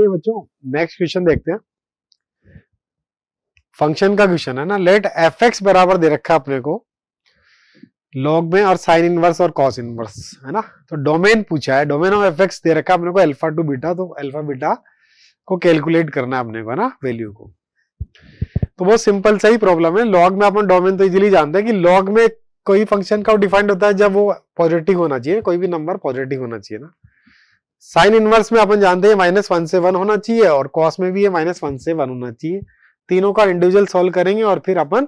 चलिए बच्चों next question देखते हैं फंक्शन का क्वेश्चन है ना लेट एफ एक्स बराबर दे रखा है अपने को लॉग में और साइन इनवर्स और कॉस इनवर्स है ना तो डोमेन पूछा है डोमेन ऑफ एफ एक्स दे रखा है अपने को अल्फा टू बीटा तो अल्फा बीटा को कैलकुलेट करना है अपने को ना वैल्यू को तो बहुत सिंपल सा ही प्रॉब्लम है लॉग में अपन डोमेन तो इजीली जानते हैं कि लॉग में कोई फंक्शन का डिफाइंड होता है जब वो पॉजिटिव होना चाहिए कोई भी नंबर पॉजिटिव होना चाहिए ना साइन इनवर्स में अपन जानते हैं माइनस वन से वन होना चाहिए और कॉस में भी ये माइनस वन से वन होना चाहिए तीनों का इंडिविजुअल सॉल्व करेंगे और फिर अपन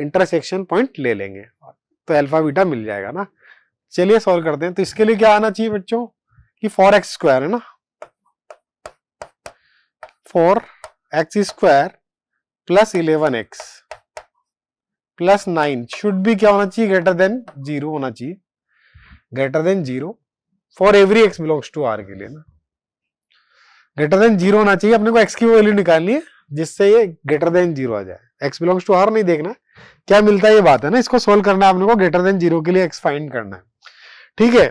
इंटरसेक्शन पॉइंट ले लेंगे तो अल्फा बीटा मिल जाएगा ना चलिए सॉल्व करते हैं तो इसके लिए क्या आना चाहिए बच्चों कि फोर एक्स स्क्वायर है ना four x square plus eleven x plus nine should भी क्या होना चाहिए ग्रेटर देन जीरो होना चाहिए greater than zero for every x belongs to R के लिए ना ग्रेटर देन जीरो होना चाहिए अपने को एक्स की वैल्यू निकालनी है जिससे ये ग्रेटर देन जीरो आ जाए एक्स बिलोंग्स टू आर नहीं देखना क्या मिलता है ये बात है ना इसको सोल्व करना है अपने को ग्रेटर देन जीरो के लिए एक्स फाइंड करना है ठीक है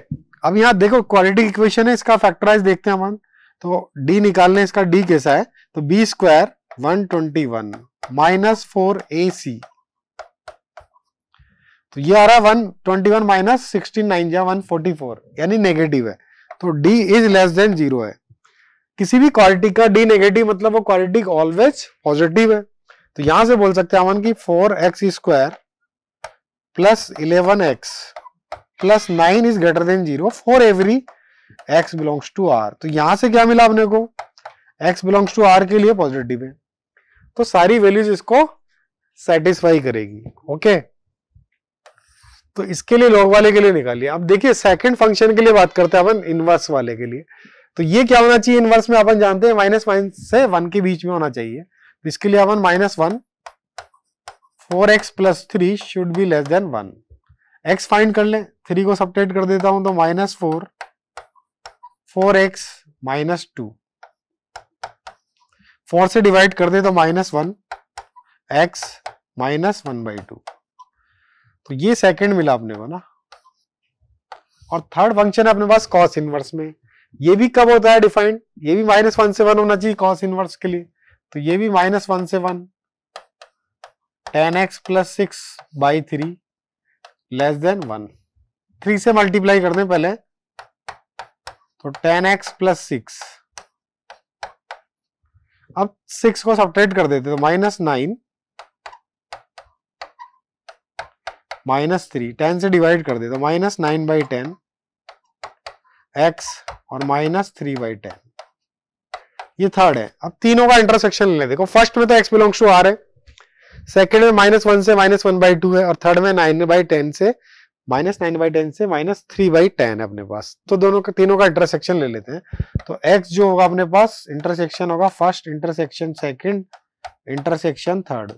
अब यहाँ देखो क्वालिटी इक्वेशन है इसका फैक्टराइज देखते हैं अपन तो डी निकालने इसका डी कैसा है तो b square one twenty one minus four a c तो ये आ रहा one twenty minus sixty nine या वन यानी नेगेटिव है तो D is less than zero है किसी भी क्वालिटी का डी नेगेटिव मतलब वो क्वालिटी ऑलवेज पॉजिटिव है तो यहां से बोल सकते हैं अमन की four x square plus eleven x plus nine is greater than zero for every x belongs to R तो यहां से क्या मिला अपने को एक्स बिलोंग्स टू आर के लिए पॉजिटिव है तो सारी वैल्यूज इसको सेटिस्फाई करेगी ओके okay? तो इसके लिए लॉग वाले के लिए निकालिए अब देखिए सेकंड फंक्शन के लिए बात करते हैं अपन इनवर्स वाले के लिए तो ये क्या होना चाहिए इनवर्स में अपन जानते हैं माइनस माइनस से वन के बीच में होना चाहिए तो इसके लिए अपन minus one four x plus three should be less than one x find कर ले थ्री को सपरेट कर देता हूं तो minus four four x minus two four से डिवाइड कर दे तो minus one x minus one by two तो ये सेकंड मिला अपने को ना और थर्ड फंक्शन है अपने पास कॉस इनवर्स में ये भी कब होता है डिफाइंड ये भी माइनस वन से वन होना चाहिए कॉस इनवर्स के लिए तो ये भी माइनस वन से one ten x plus six by three less than one three से मल्टीप्लाई कर दें पहले तो टेन एक्स प्लस सिक्स अब सिक्स को सब्ट्रेट कर देते तो minus nine minus three ten से डिवाइड कर तो minus nine by ten x और माइनस थ्री बाई टेन ये थर्ड है अब तीनों का इंटरसेक्शन ले देखो फर्स्ट में तो एक्स बिलोंग्स टू आर है सेकंड में माइनस वन से माइनस वन बाई टू है और थर्ड में नाइन बाई टेन से माइनस नाइन बाई टेन से माइनस थ्री बाई टेन है अपने पास तो दोनों का तीनों का इंटरसेक्शन ले लेते हैं तो एक्स जो होगा अपने पास इंटरसेक्शन होगा first intersection second intersection third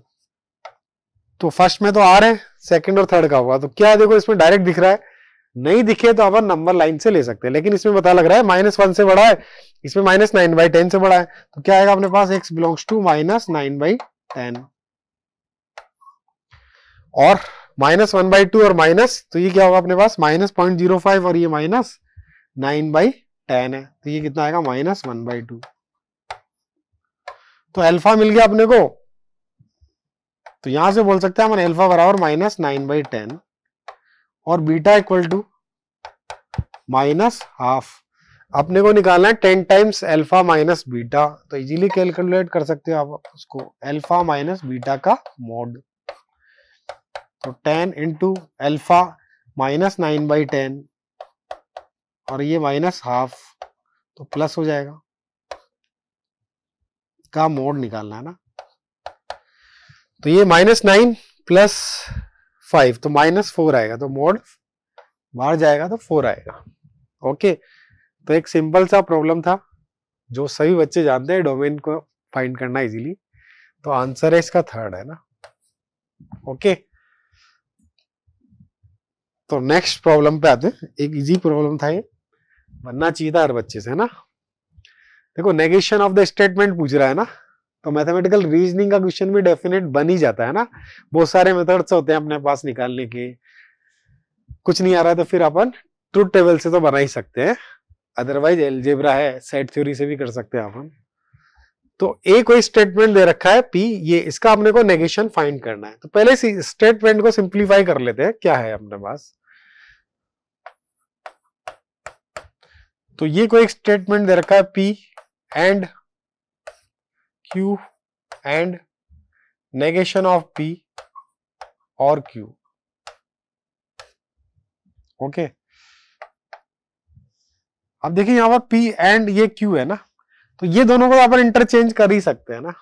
तो फर्स्ट में तो आ रहे हैं सेकंड और थर्ड का हुआ तो क्या देखो इसमें डायरेक्ट दिख रहा है नहीं दिखे तो अपन नंबर लाइन से ले सकते हैं लेकिन इसमें पता लग रहा है माइनस वन से बड़ा है इसमें माइनस नाइन बाई टेन से बड़ा है तो क्या आएगा अपने पास x belongs to minus nine by ten और माइनस वन बाई टू और माइनस तो ये क्या होगा अपने पास माइनस पॉइंट जीरो फाइव और ये माइनस नाइन बाई टेन है तो ये कितना आएगा माइनस वन बाई टू तो अल्फा मिल गया अपने को तो यहां से बोल सकते हैं हमारे अल्फा बराबर माइनस नाइन बाई टेन और beta equal to minus half अपने को निकालना है ten times alpha minus beta तो इजीली कैलकुलेट कर सकते हो आप उसको अल्फा माइनस बीटा का मोड तो ten into alpha minus nine by ten और ये माइनस हाफ तो प्लस हो जाएगा का मोड निकालना है ना तो ये माइनस नाइन प्लस फाइव तो माइनस फोर आएगा तो मोड बाहर जाएगा तो फोर आएगा ओके तो एक सिंपल सा प्रॉब्लम था जो सभी बच्चे जानते हैं डोमेन को फाइंड करना इजीली तो आंसर है इसका थर्ड है ना ओके तो नेक्स्ट प्रॉब्लम पे आते हैं एक इजी प्रॉब्लम था ये बनना चाहिए था हर बच्चे से है ना देखो नेगेशन ऑफ द स्टेटमेंट पूछ रहा है ना तो मैथमेटिकल रीजनिंग का क्वेश्चन भी डेफिनेट बन ही जाता है ना बहुत सारे मेथड्स होते हैं अपने पास निकालने के कुछ नहीं आ रहा है तो फिर अपन ट्रूथ टेबल से तो बना ही सकते हैं अदरवाइज एलजेब्रा है सेट थ्योरी से भी कर सकते हैं अपन तो ए कोई स्टेटमेंट दे रखा है पी ये इसका अपने को नेगेशन फाइंड करना है तो पहले स्टेटमेंट को सिंप्लीफाई कर लेते हैं क्या है अपने पास तो ये कोई स्टेटमेंट दे रखा है p and q and negation of p और क्यू ओके okay. अब देखिए यहां पर पी एंड ये क्यू है ना तो ये दोनों को अपन इंटरचेंज कर ही सकते हैं ना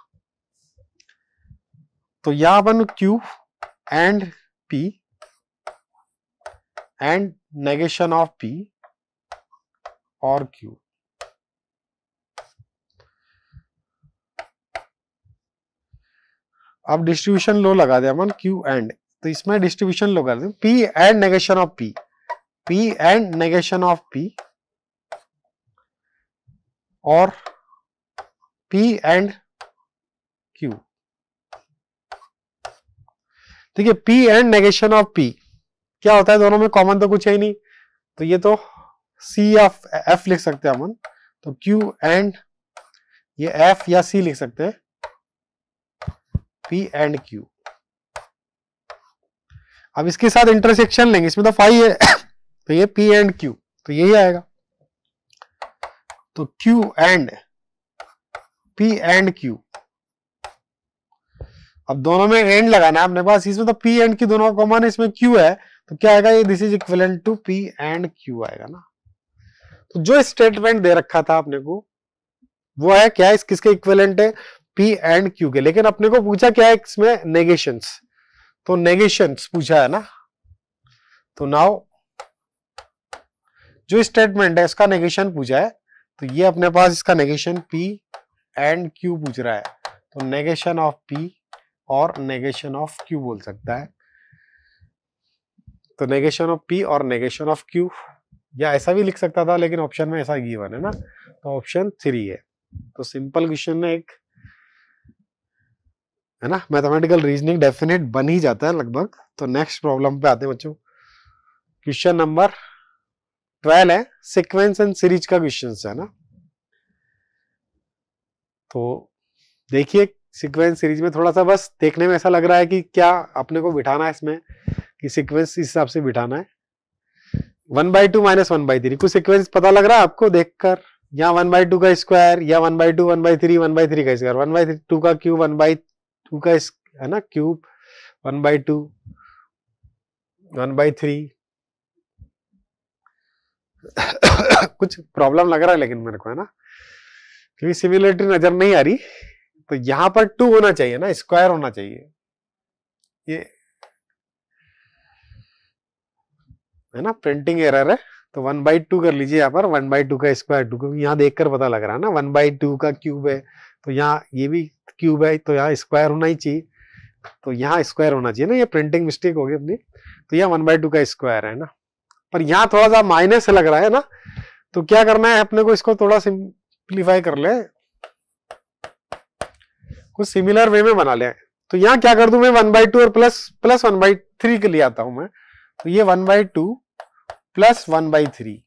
तो यहां अपन q and p and negation of p और क्यू आप डिस्ट्रीब्यूशन लो लगा दे अमन क्यू एंड तो इसमें डिस्ट्रीब्यूशन लो कर दे p and negation of p p and negation of p और पी एंड क्यू ठीक है p and negation of p क्या होता है दोनों में कॉमन तो कुछ है ही नहीं तो ये तो सी ऑफ एफ लिख सकते हैं अमन तो क्यू एंड ये एफ या सी लिख सकते हैं पी एंड क्यू अब इसके साथ इंटरसेक्शन लेंगे इसमें तो फाइव है तो ये पी एंड क्यू तो यही आएगा तो q and p and q अब दोनों में एंड लगाना है अपने पास इसमें तो पी एंड क्यू दोनों का कॉमन है इसमें क्यू है तो क्या आएगा ये this is equal to p and q आएगा ना तो जो स्टेटमेंट दे रखा था आपने को वो है क्या इस किसके इक्वेलेंट है पी एंड क्यू के लेकिन अपने को पूछा क्या है इसमें नेगेशंस तो नेगेशंस पूछा है ना तो नाउ जो स्टेटमेंट है इसका नेगेशन पूछा है तो ये अपने पास इसका नेगेशन पी एंड क्यू पूछ रहा है तो नेगेशन ऑफ पी और नेगेशन ऑफ क्यू बोल सकता है तो नेगेशन ऑफ पी और नेगेशन ऑफ क्यू या ऐसा भी लिख सकता था लेकिन ऑप्शन में ऐसा गिवन है ना तो ऑप्शन थ्री है तो सिंपल क्वेश्चन में एक है ना मैथमेटिकल रीजनिंग डेफिनेट बन ही जाता है लगभग तो नेक्स्ट प्रॉब्लम पे आते हैं बच्चों क्वेश्चन नंबर ट्वेल्व है सिक्वेंस एंड सीरीज का क्वेश्चन है ना तो देखिए सिक्वेंस सीरीज में थोड़ा सा बस देखने में ऐसा लग रहा है कि क्या अपने को बिठाना है इसमें कि सिक्वेंस इस हिसाब से बिठाना है one by two minus one by three कुछ सिक्वेंस पता लग रहा है आपको देखकर या वन बाई टू का स्क्वायर या one by two one by three one by three का स्क्वायर वन बाई टू का क्यूब वन बाई टू का इस है ना cube one by two one by three कुछ प्रॉब्लम लग रहा है लेकिन मेरे को है ना क्योंकि सिमिलरिटी नजर नहीं आ रही तो यहां पर टू होना चाहिए ना स्क्वायर होना चाहिए ये है ना प्रिंटिंग एरर है तो वन बाई टू कर लीजिए यहाँ पर वन बाई टू का स्क्वायर टू क्योंकि यहाँ देख कर पता लग रहा है ना वन बाई टू का क्यूब है तो यहाँ ये भी क्यूब है तो यहाँ स्क्वायर होना ही चाहिए तो यहाँ स्क्वायर होना चाहिए ना ये प्रिंटिंग मिस्टेक होगी अपनी तो यह वन बाई टू का स्क्वायर है ना पर यहाँ थोड़ा सा माइनस लग रहा है ना तो क्या करना है अपने को इसको थोड़ा सिंप्लीफाई कर ले कुछ सिमिलर वे में बना ले तो यहाँ क्या कर दू मैं वन बाई टू और plus plus one by three के लिए आता हूं मैं तो ये one by two plus one by three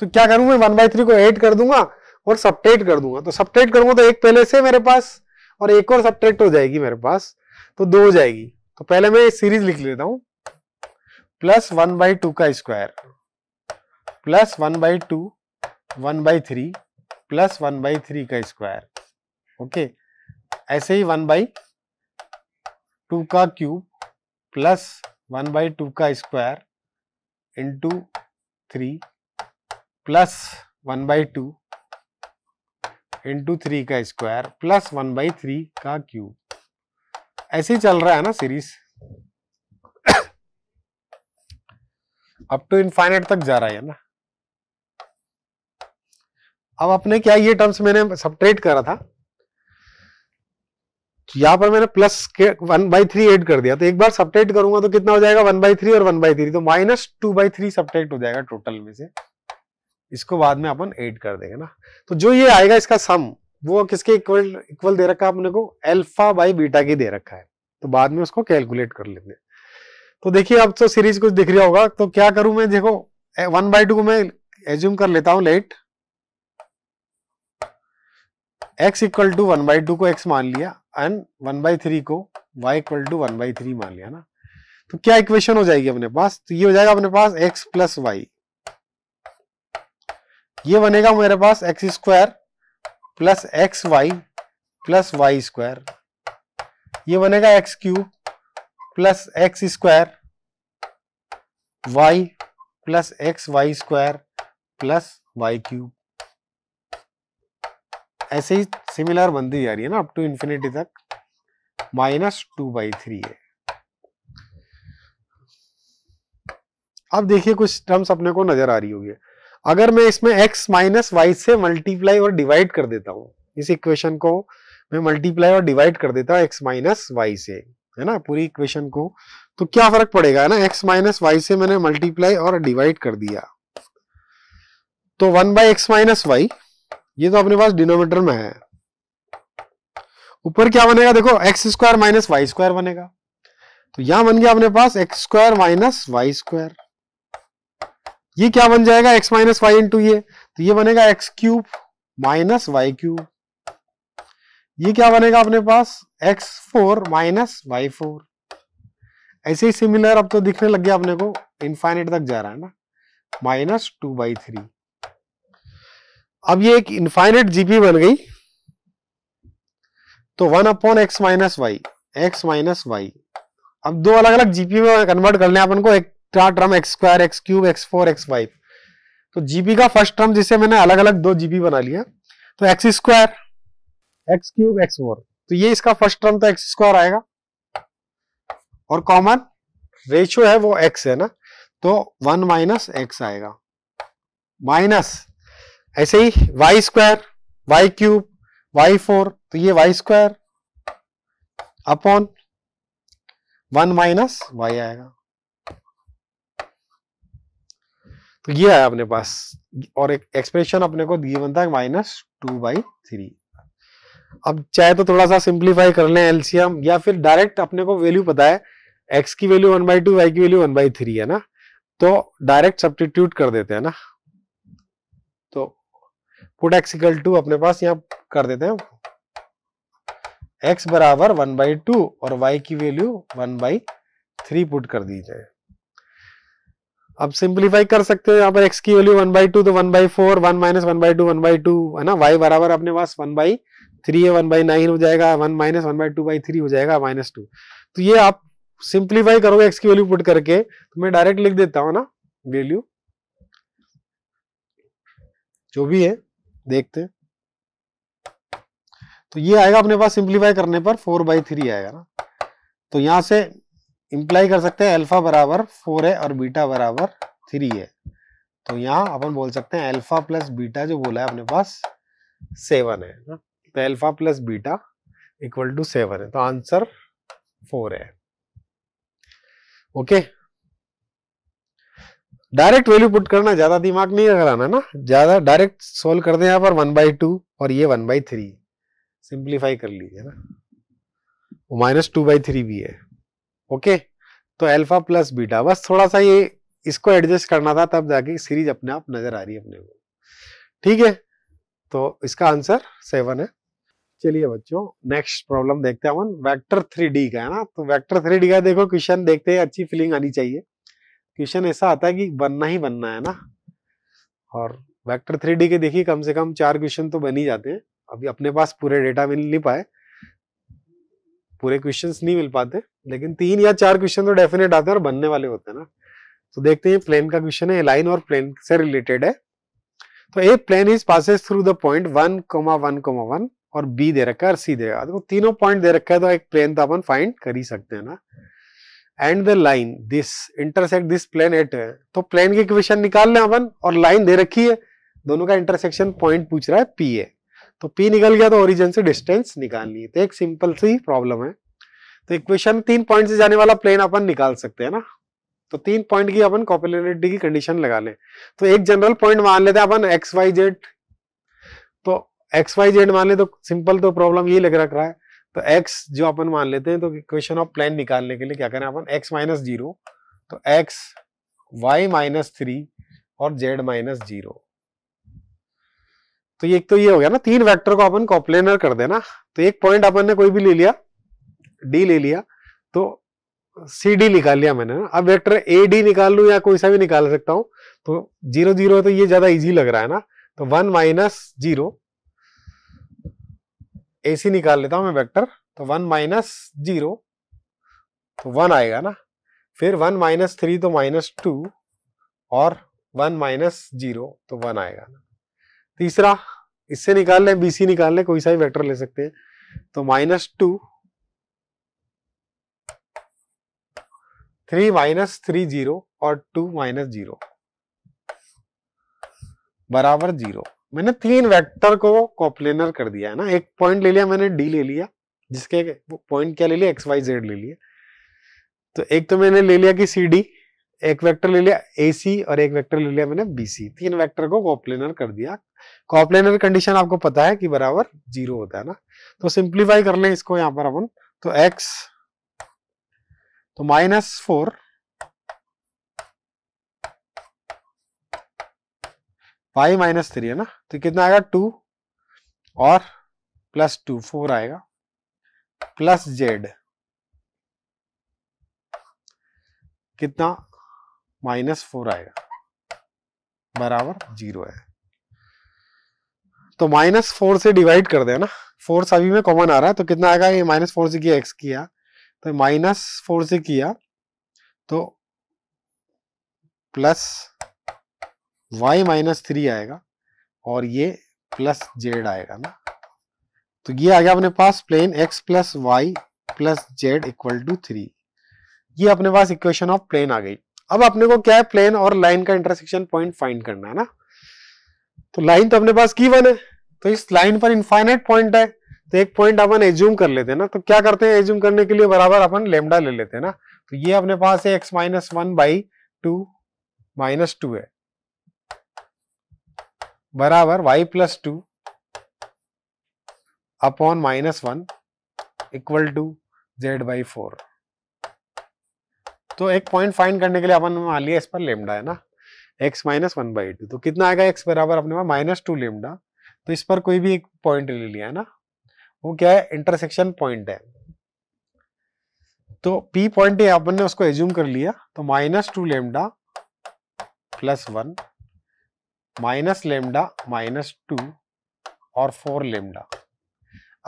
तो क्या करूं मैं वन बाई थ्री को एड कर दूंगा और सब्ट्रेट कर दूंगा तो सब्ट्रेट करूंगा तो एक पहले से मेरे पास और एक और सब्ट्रेक्ट हो जाएगी मेरे पास तो दो हो जाएगी तो पहले मैं सीरीज लिख लेता हूं प्लस वन बाई टू का square plus one by two one by three plus one by three का स्क्वायर ओके ऐसे ही वन बाई टू का cube plus one by two का square into three plus one by two into three का square plus one by three का cube ऐसे ही चल रहा है ना सीरीज अप टू इनफाइनेट तक जा रहा है ना अब अपने क्या ये टर्म्स मैंने सब्ट्रेट करा था तो यहां पर मैंने प्लस के वन बाई थ्री एड कर दिया तो एक बार सब्ट्रेट करूंगा तो कितना हो जाएगा वन बाई थ्री और वन बाई थ्री तो minus two by three subtract हो जाएगा टोटल में से इसको बाद में अपन एड कर देंगे ना तो जो ये आएगा इसका सम वो किसके इक्वल इक्वल दे रखा है अपने को एल्फा बाई बीटा की दे रखा है तो बाद में उसको कैलकुलेट कर लेते हैं तो देखिए अब तो सीरीज कुछ दिख रहा होगा तो क्या करूं मैं देखो वन बाई टू मैं एज्यूम कर लेता हूं let x equal to one by two को एक्स मान लिया एंड वन बाई थ्री को y equal to one by three मान लिया ना तो क्या इक्वेशन हो जाएगी अपने पास तो ये हो जाएगा अपने पास एक्स प्लस वाई ये बनेगा मेरे पास x square plus x y plus y square ये बनेगा x cube plus x square y plus x y square plus y cube ऐसे ही सिमिलर बनती जा रही है ना अप टू इंफिनिटी तक माइनस टू बाई थ्री है अब देखिए कुछ टर्म्स अपने को नजर आ रही होगी अगर मैं इसमें x माइनस वाई से मल्टीप्लाई और डिवाइड कर देता हूँ इस इक्वेशन को मैं मल्टीप्लाई और डिवाइड कर देता हूँ एक्स माइनस वाई से है ना पूरी इक्वेशन को तो क्या फर्क पड़ेगा है ना एक्स माइनस वाई से मैंने मल्टीप्लाई और डिवाइड कर दिया तो one by x minus y ये तो अपने पास डिनोमीटर में है ऊपर क्या बनेगा देखो x square minus y square बनेगा तो यहां बन गया अपने पास x square minus y square ये क्या बन जाएगा एक्स माइनस वाई इंटू ये तो ये बनेगा x cube minus y cube ये क्या बनेगा अपने पास x four minus y four ऐसे ही सिमिलर अब तो दिखने लग गया अपने को इनफाइनिट तक जा रहा है ना माइनस टू बाई थ्री अब ये एक इनफाइनिट जीपी बन गई तो one upon x minus y x minus y अब दो अलग अलग जीपी में कन्वर्ट करने अपन को एक extra term x square x cube x four x five तो जीबी का फर्स्ट टर्म जिसे मैंने अलग अलग दो जीबी बना लिया तो x square x cube x four तो ये इसका फर्स्ट टर्म तो एक्स स्क्वायर आएगा और कॉमन रेशियो है वो एक्स है ना तो वन माइनस एक्स आएगा माइनस ऐसे ही y square y cube y four तो ये y square upon one minus y आएगा तो ये है अपने पास और एक एक्सप्रेशन अपने को बनता है माइनस टू बाई थ्री अब चाहे तो थोड़ा सा सिंप्लीफाई कर ले एलसीएम या फिर डायरेक्ट अपने को वैल्यू पता है एक्स की value one by two y की वैल्यू वन बाई थ्री है ना तो डायरेक्ट सब्सटीट्यूट कर देते हैं ना तो पुट एक्सिकल टू अपने पास यहां कर देते हैं एक्स बराबर वन बाई टू और वाई की value one by three put कर दीजिए अब सिंप्लीफाई कर सकते हो यहाँ पर एक्स की वैल्यू वन बाई टू तो one by four one minus one by two one by two है ना वाई बराबर अपने पास वन बाई थ्री है वन बाई नाइन हो जाएगा one minus one by two by three हो जाएगा माइनस टू तो ये आप सिंप्लीफाई करोगे एक्स की वैल्यू पुट करके तो मैं डायरेक्ट लिख देता हूँ ना वैल्यू जो भी है देखते तो ये आएगा अपने पास सिंप्लीफाई करने पर फोर बाई थ्री आएगा ना तो यहां से इम्प्लाई कर सकते हैं अल्फा बराबर फोर है और बीटा बराबर थ्री है तो यहाँ अपन बोल सकते हैं अल्फा प्लस बीटा जो बोला है अपने पास सेवन है ना तो alpha plus beta equal to seven है तो आंसर फोर है ओके डायरेक्ट वैल्यू पुट करना ज्यादा दिमाग नहीं लगाना ना ज्यादा डायरेक्ट सोल्व कर दे यहाँ पर वन बाई टू और ये वन बाई थ्री सिंप्लीफाई कर लीजिए ना माइनस टू बाई थ्री भी है ओके तो अल्फा प्लस बीटा बस थोड़ा सा ये इसको एडजस्ट करना था तब जाके सीरीज अपने आप नजर आ रही है अपने को ठीक है तो इसका आंसर सेवन है चलिए बच्चों नेक्स्ट प्रॉब्लम देखते हैं अपन वेक्टर थ्री डी का है ना तो वेक्टर थ्री डी का देखो क्वेश्चन देखते हैं अच्छी फीलिंग आनी चाहिए क्वेश्चन ऐसा आता है कि बनना ही बनना है ना और वेक्टर थ्री डी के देखिए कम से कम चार क्वेश्चन तो बन ही जाते हैं अभी अपने पास पूरे डेटा मिल नहीं पाए पूरे क्वेश्चन नहीं मिल पाते लेकिन तीन या चार क्वेश्चन तो डेफिनेट आते हैं और बनने वाले होते हैं ना तो देखते हैं प्लेन का क्वेश्चन है लाइन और प्लेन से रिलेटेड है तो a plane is passes through the point one comma one comma one और बी दे रखा है और सी दे रखा तो तीनों पॉइंट दे रखा है तो एक प्लेन तो अपन फाइंड कर ही सकते हैं ना and the line this intersect this plane at तो प्लेन की इक्वेशन निकाल लें अपन और लाइन दे रखी है दोनों का इंटरसेक्शन पॉइंट पूछ रहा है पी है तो पी निकल गया तो ओरिजिन से डिस्टेंस निकालनी है तो एक सिंपल सी प्रॉब्लम है तो इक्वेशन तीन पॉइंट से जाने वाला प्लेन अपन निकाल सकते हैं ना तो तीन पॉइंट की अपन कॉपिलिटी की कंडीशन लगा ले तो एक जनरल पॉइंट मान लेते हैं अपन एक्स वाई जेड तो एक्स वाई जेड मान ले तो सिंपल तो प्रॉब्लम यही लग रख रहा है तो एक्स जो अपन मान लेते हैं तो इक्वेशन ऑफ प्लेन निकालने के लिए क्या करें अपन एक्स माइनस जीरो तो एक्स वाई माइनस थ्री और जेड माइनस जीरो तो ये एक तो ये हो गया ना तीन वेक्टर को अपन कॉप्लेनर कर देना तो एक पॉइंट अपन ने कोई भी ले लिया डी ले लिया तो सी डी निकाल लिया मैंने ना अब वेक्टर ए डी निकाल लू या कोई सा भी निकाल सकता हूं तो जीरो जीरो तो ये ज्यादा इजी लग रहा है ना तो one minus zero A C निकाल लेता हूँ मैं वेक्टर तो वन माइनस जीरो तो वन आएगा ना फिर वन माइनस थ्री तो माइनस टू और वन माइनस जीरो तो वन आएगा ना तीसरा इससे निकाल लें बीसी निकाल लें कोई सा वेक्टर ले सकते हैं तो minus two three minus three zero और टू माइनस जीरो बराबर जीरो मैंने तीन वेक्टर को कॉप्लेनर कर दिया है ना एक पॉइंट ले लिया मैंने डी ले लिया जिसके पॉइंट क्या ले लिया एक्स वाई जेड ले लिया तो एक तो मैंने ले लिया कि सी डी एक वेक्टर ले लिया ए सी और एक वेक्टर ले लिया मैंने बी सी तीन वेक्टर को कॉपलेनर कर दिया कॉपलेनर कंडीशन आपको पता है कि बराबर जीरो होता है ना तो सिंप्लीफाई कर ले इसको यहां पर अपन तो एक्स तो minus four pi minus three है ना तो कितना आएगा टू और प्लस टू फोर आएगा प्लस जेड कितना माइनस फोर आएगा बराबर जीरो है तो माइनस फोर से डिवाइड कर देना फोर सभी में कॉमन आ रहा है तो कितना आएगा ये माइनस फोर से किया एक्स किया तो माइनस फोर से किया तो प्लस वाई माइनस थ्री आएगा और ये प्लस जेड आएगा ना तो ये आ गया अपने पास plane x plus y plus z equal to three ये अपने पास इक्वेशन ऑफ प्लेन आ गई अब अपने को क्या है प्लेन और लाइन का इंटरसेक्शन पॉइंट फाइंड करना है ना तो लाइन तो अपने पास की वन है तो इस लाइन पर इनफाइनाइट पॉइंट है तो एक पॉइंट अपन एज्यूम कर लेते हैं ना तो क्या करते हैं एज्यूम करने के लिए बराबर अपन लेमडा ले लेते हैं ना तो ये अपने पास है x minus one by two minus two है बराबर y plus two upon minus one equal to z by four तो एक पॉइंट फाइंड करने के लिए अपन मान लिया इस पर लेमडा है ना x minus one by two तो कितना आएगा एक्स बराबर अपने पास माइनस टू लेमडा तो इस पर कोई भी एक पॉइंट ले लिया है ना वो क्या है इंटरसेक्शन पॉइंट है तो पी पॉइंट है अपन ने उसको एज्यूम कर लिया तो minus two lambda plus one minus lambda minus two और फोर लेमडा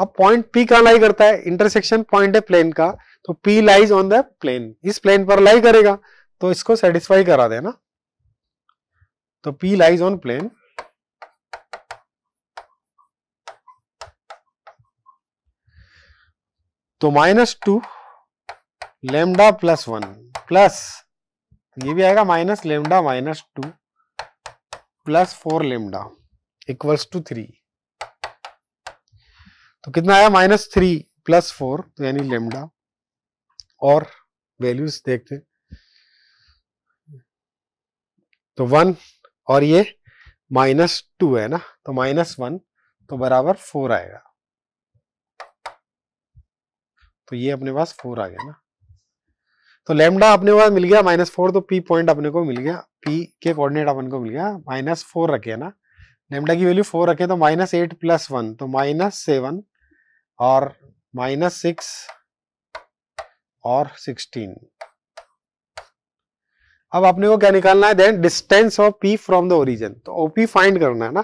अब पॉइंट पी कहाँ लाई करता है इंटरसेक्शन पॉइंट है प्लेन का तो P lies on the plane इस प्लेन पर लाई करेगा तो इसको सेटिस्फाई करा देना तो P लाइज ऑन प्लेन तो minus two lambda plus one plus ये भी आएगा minus lambda minus two plus four lambda equals to three तो कितना आया माइनस थ्री प्लस फोर यानी लेमडा और वैल्यूज देखते हैं तो वन और ये माइनस टू है ना तो माइनस वन तो बराबर फोर आएगा तो ये अपने पास फोर आ गया ना तो लेमडा अपने पास मिल गया माइनस फोर तो पी पॉइंट अपने को मिल गया पी के कोऑर्डिनेट अपन को मिल गया माइनस फोर रखे ना लेमडा की वैल्यू फोर रखे तो माइनस एट प्लस वन तो माइनस सेवन और माइनस सिक्स और 16 अब अपने को क्या निकालना है then distance of P from the origin तो ओपी फाइंड करना है ना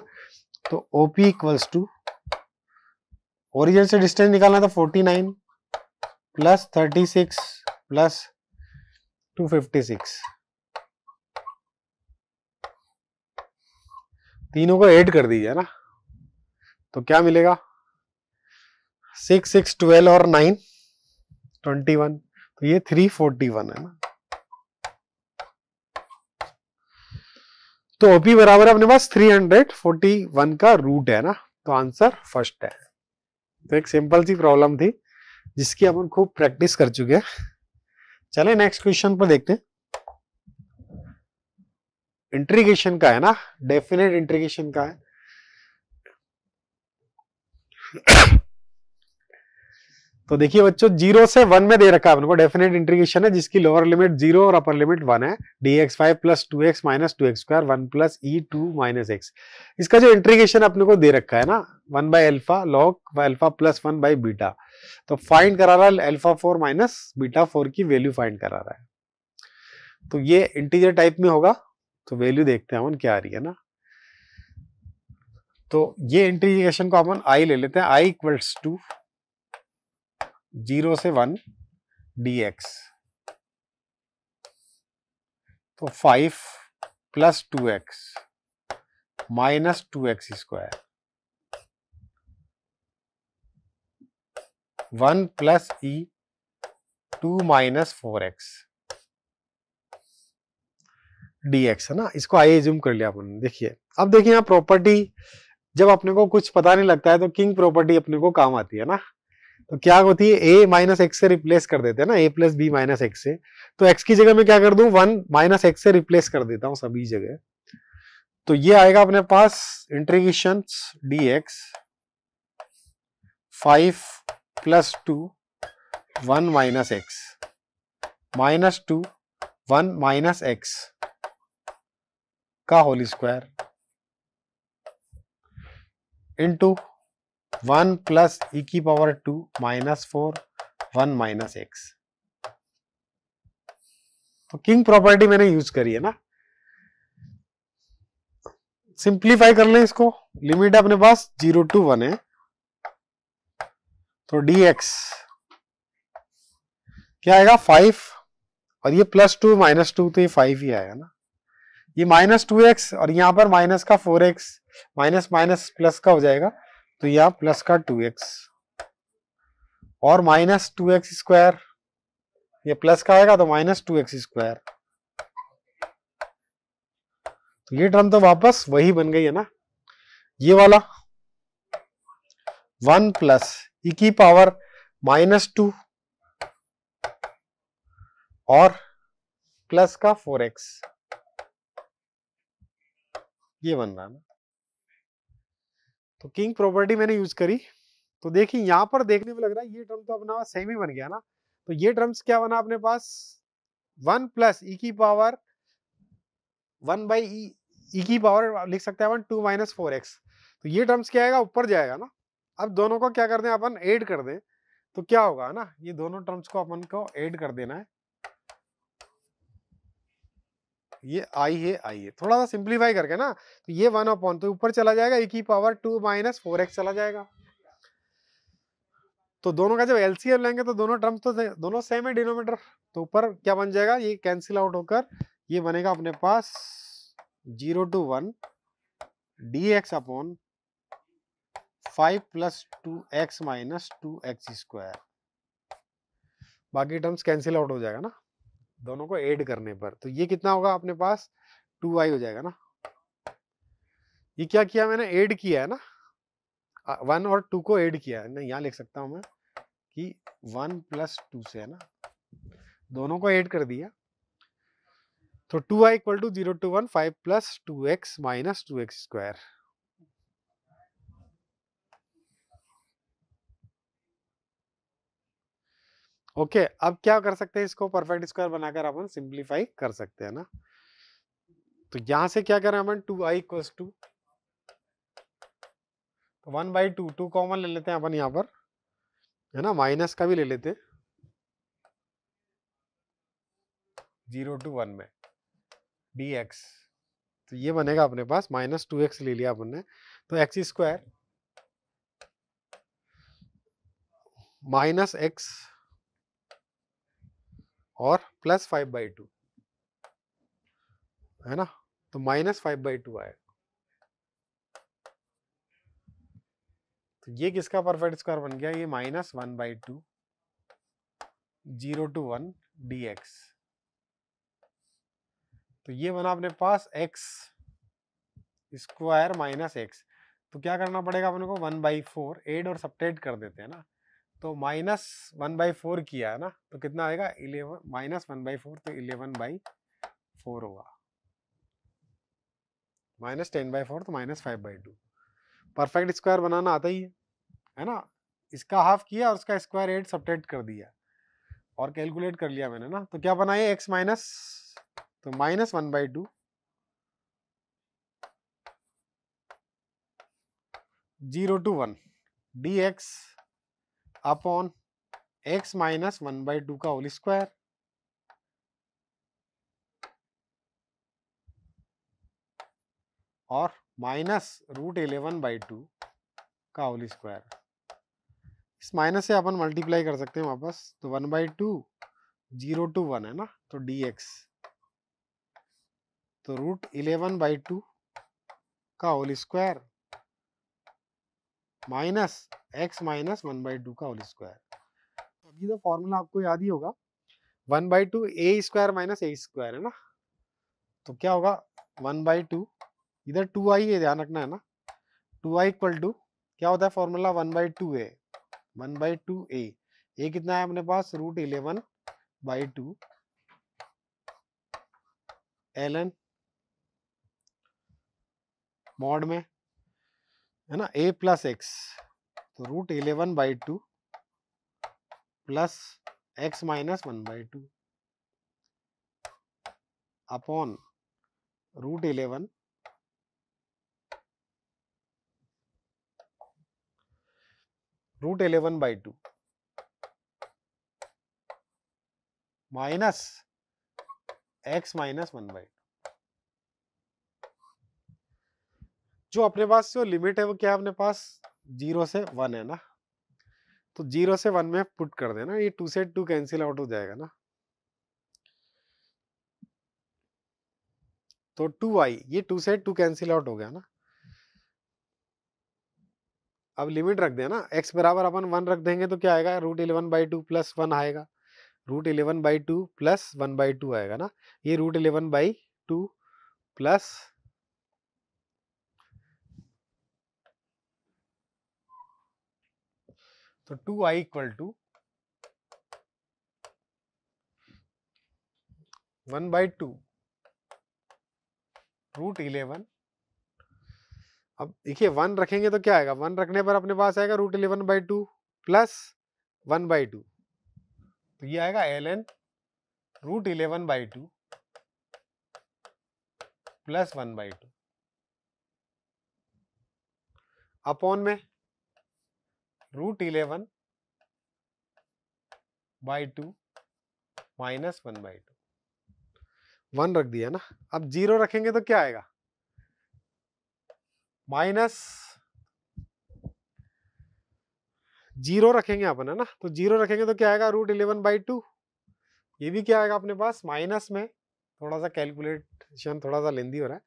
तो ओपी इक्वल्स टू ओरिजिन से डिस्टेंस निकालना था 49 प्लस 36 प्लस 256 तीनों को ऐड कर दीजिए ना तो क्या मिलेगा सिक्स सिक्स ट्वेल्व और नाइन ट्वेंटी वन तो ये थ्री फोर्टी वन है ना तो ओपी बराबर अपने पास थ्री हंड्रेड फोर्टी वन का रूट है ना तो आंसर फर्स्ट है तो एक सिंपल सी प्रॉब्लम थी जिसकी अपन खूब प्रैक्टिस कर चुके हैं चले नेक्स्ट क्वेश्चन पर देखते हैं इंट्रीगेशन का है ना डेफिनेट इंट्रीगेशन का है तो देखिए बच्चों जीरो से वन में दे रखा है डेफिनेट इंटीग्रेशन है जिसकी लोअर लिमिट जीरो और अपर लिमिट वन है d x five plus two x minus two x square one plus e two minus x इसका जो इंटीग्रेशन अपने को दे रखा है ना one by alpha log alpha plus one by beta तो फाइंड करा रहा है alpha four minus beta four की वैल्यू फाइंड करा रहा है तो ये इंटीजर टाइप में होगा तो वैल्यू देखते हैं अपन क्या आ रही है ना तो ये इंटीग्रेशन को अपन आई ले लेते हैं आई इक्वल्स टू जीरो से वन डी एक्स तो five plus two x minus two x square one plus e two minus four x d x है ना इसको आइए जूम कर लिया अपन देखिए अब देखिए यहां प्रॉपर्टी जब अपने को कुछ पता नहीं लगता है तो किंग प्रॉपर्टी अपने को काम आती है ना तो क्या होती है ए माइनस एक्स से रिप्लेस कर देते हैं ना a plus b minus x से तो एक्स की जगह मैं क्या कर दू वन माइनस एक्स से रिप्लेस कर देता हूं सभी जगह तो ये आएगा अपने पास integration d x five plus two one minus x minus two one minus x का whole square into one plus e e की power two minus four one minus x तो किंग प्रॉपर्टी मैंने यूज करी है ना simplify कर ले इसको लिमिट अपने पास जीरो टू वन है तो डी एक्स क्या आएगा फाइव और ये प्लस टू माइनस टू तो ये फाइव ही आएगा ना ये माइनस टू एक्स और यहां पर माइनस का four x minus minus plus का हो जाएगा तो यह प्लस का टू एक्स और माइनस टू एक्स स्क्वायर ये प्लस का आएगा तो माइनस टू एक्स स्क्वायर तो ये टर्म तो वापस वही बन गई है ना ये वाला वन प्लस इकी की पावर माइनस टू और प्लस का फोर एक्स ये बन रहा है ना तो किंग प्रॉपर्टी मैंने यूज करी तो देखिए यहाँ पर देखने में लग रहा है ये टर्म तो अपना सेम ही बन गया ना तो ये टर्म्स क्या बना अपने पास वन प्लस ई की पावर वन बाई ई की पावर लिख सकते हैं टू माइनस फोर एक्स तो ये टर्म्स क्या आएगा ऊपर जाएगा ना अब दोनों को क्या कर दें अपन एड कर दें तो क्या होगा ना ये दोनों टर्म्स को अपन को एड कर देना है ये आई है आई है थोड़ा सा सिंप्लीफाई करके ना तो ये वन अपॉन तो ऊपर चला जाएगा एक ही power two minus four x चला जाएगा तो दोनों का जब एलसीएम लेंगे तो दोनों टर्म्स तो से, दोनों सेम है डिनोमीटर तो ऊपर क्या बन जाएगा ये कैंसिल आउट होकर ये बनेगा अपने पास zero two one d x upon five plus two x minus two x square बाकी टर्म्स कैंसिल आउट हो जाएगा ना दोनों को ऐड करने पर तो ये कितना होगा अपने पास टू वाई हो जाएगा ना ये क्या किया मैंने ऐड किया है ना वन और टू को ऐड किया है ना यहाँ लिख सकता हूँ मैं कि वन प्लस टू से है ना दोनों को ऐड कर दिया तो two I equal to zero two one five plus two x minus two x square okay okay, अब क्या कर सकते हैं इसको परफेक्ट स्क्वायर बनाकर अपन सिंप्लीफाई कर सकते हैं ना तो यहां से क्या करें अपन टू आई इक्वल टू तो one by two two common ले लेते हैं अपन यहां पर है ना माइनस का भी ले लेते जीरो टू वन में डी एक्स तो ये बनेगा अपने पास माइनस टू एक्स ले लिया अपन ने तो एक्स स्क्वायर माइनस एक्स और प्लस फाइव बाई टू है ना तो माइनस फाइव बाई टू आएगा तो ये किसका परफेक्ट स्क्वायर बन गया ये minus one by two zero two one d x तो ये बना अपने पास एक्स स्क्वायर माइनस एक्स तो क्या करना पड़ेगा अपने को वन बाई फोर एड और सपटेट कर देते हैं ना तो माइनस वन बाई फोर किया है ना तो कितना आएगा eleven minus one by four तो इलेवन बाई फोर होगा माइनस टेन बाई फोर तो minus five by two perfect square बनाना आता ही है है ना इसका हाफ किया और उसका स्क्वायर एट सब कर दिया और कैलकुलेट कर लिया मैंने ना तो क्या बनाया एक्स माइनस तो minus one by two zero two one d x upon x minus one by two का होल स्क्वायर और minus root eleven by two का होल स्क्वायर इस माइनस से अपन मल्टीप्लाई कर सकते हैं वापस तो one by two zero two one है ना तो डी एक्स तो रूट इलेवन बाई टू का whole square minus x minus one by two का होल स्क्वायर अभी तो फॉर्मूला आपको याद ही होगा one by two a square minus a square है ना तो क्या होगा वन बाई टू इधर टू आई है ध्यान रखना है ना टू आई इक्वल टू क्या होता है formula one by two a one by two a a कितना है अपने पास root eleven by two l n mod में है ना a प्लस एक्स तो root eleven by two plus x minus one by two upon root eleven root eleven by two minus x minus one by जो अपने पास जो limit है वो क्या है अपने पास जीरो से वन है ना तो जीरो से वन में पुट कर देना ये टू से टू कैंसिल आउट हो जाएगा ना तो टू आई ये टू से टू कैंसिल आउट हो गया ना अब लिमिट रख देना एक्स बराबर अपन वन रख देंगे तो क्या आएगा root eleven by two plus one आएगा root eleven by two plus one by two आएगा ना ये root eleven by two plus So, 2i equal to 1 by 2 root eleven अब देखिए वन रखेंगे तो क्या आएगा वन रखने पर अपने पास आएगा root eleven by two plus one by two तो ये आएगा l n root eleven by two plus one by two upon में root eleven by two minus one by two one रख दिया ना अब जीरो रखेंगे तो क्या आएगा माइनस जीरो रखेंगे अपन है ना तो जीरो रखेंगे तो क्या आएगा रूट इलेवन बाई टू ये भी क्या आएगा अपने पास माइनस में थोड़ा सा कैलकुलेशन थोड़ा सा लेंदी हो रहा है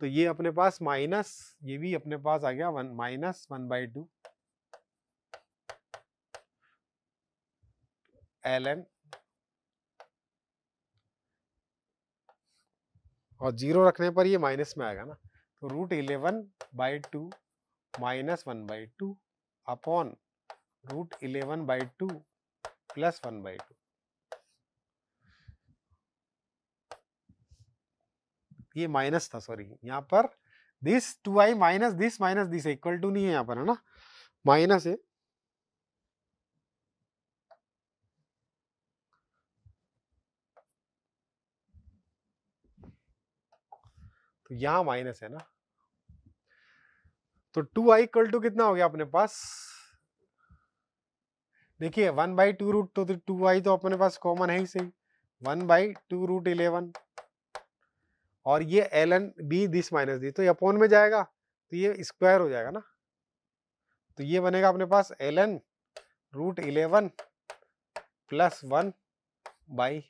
तो ये अपने पास माइनस ये भी अपने पास आ गया one minus one by two l और जीरो रखने पर ये माइनस में आएगा ना तो root eleven by two minus one by two upon root eleven by two plus one by two ये माइनस था सॉरी यहां पर this two I minus this minus this equal to नहीं है यहां पर है ना माइनस है तो यहाँ माइनस है ना तो टू आई इक्वल टू कितना हो गया अपने पास देखिए वन बाई टू रूट तो टू तो आई तो अपने पास कॉमन है ही सही one by two root eleven और ये l n b this minus दी तो ये अपोन में जाएगा तो ये स्क्वायर हो जाएगा ना तो ये बनेगा अपने पास l n root eleven plus one by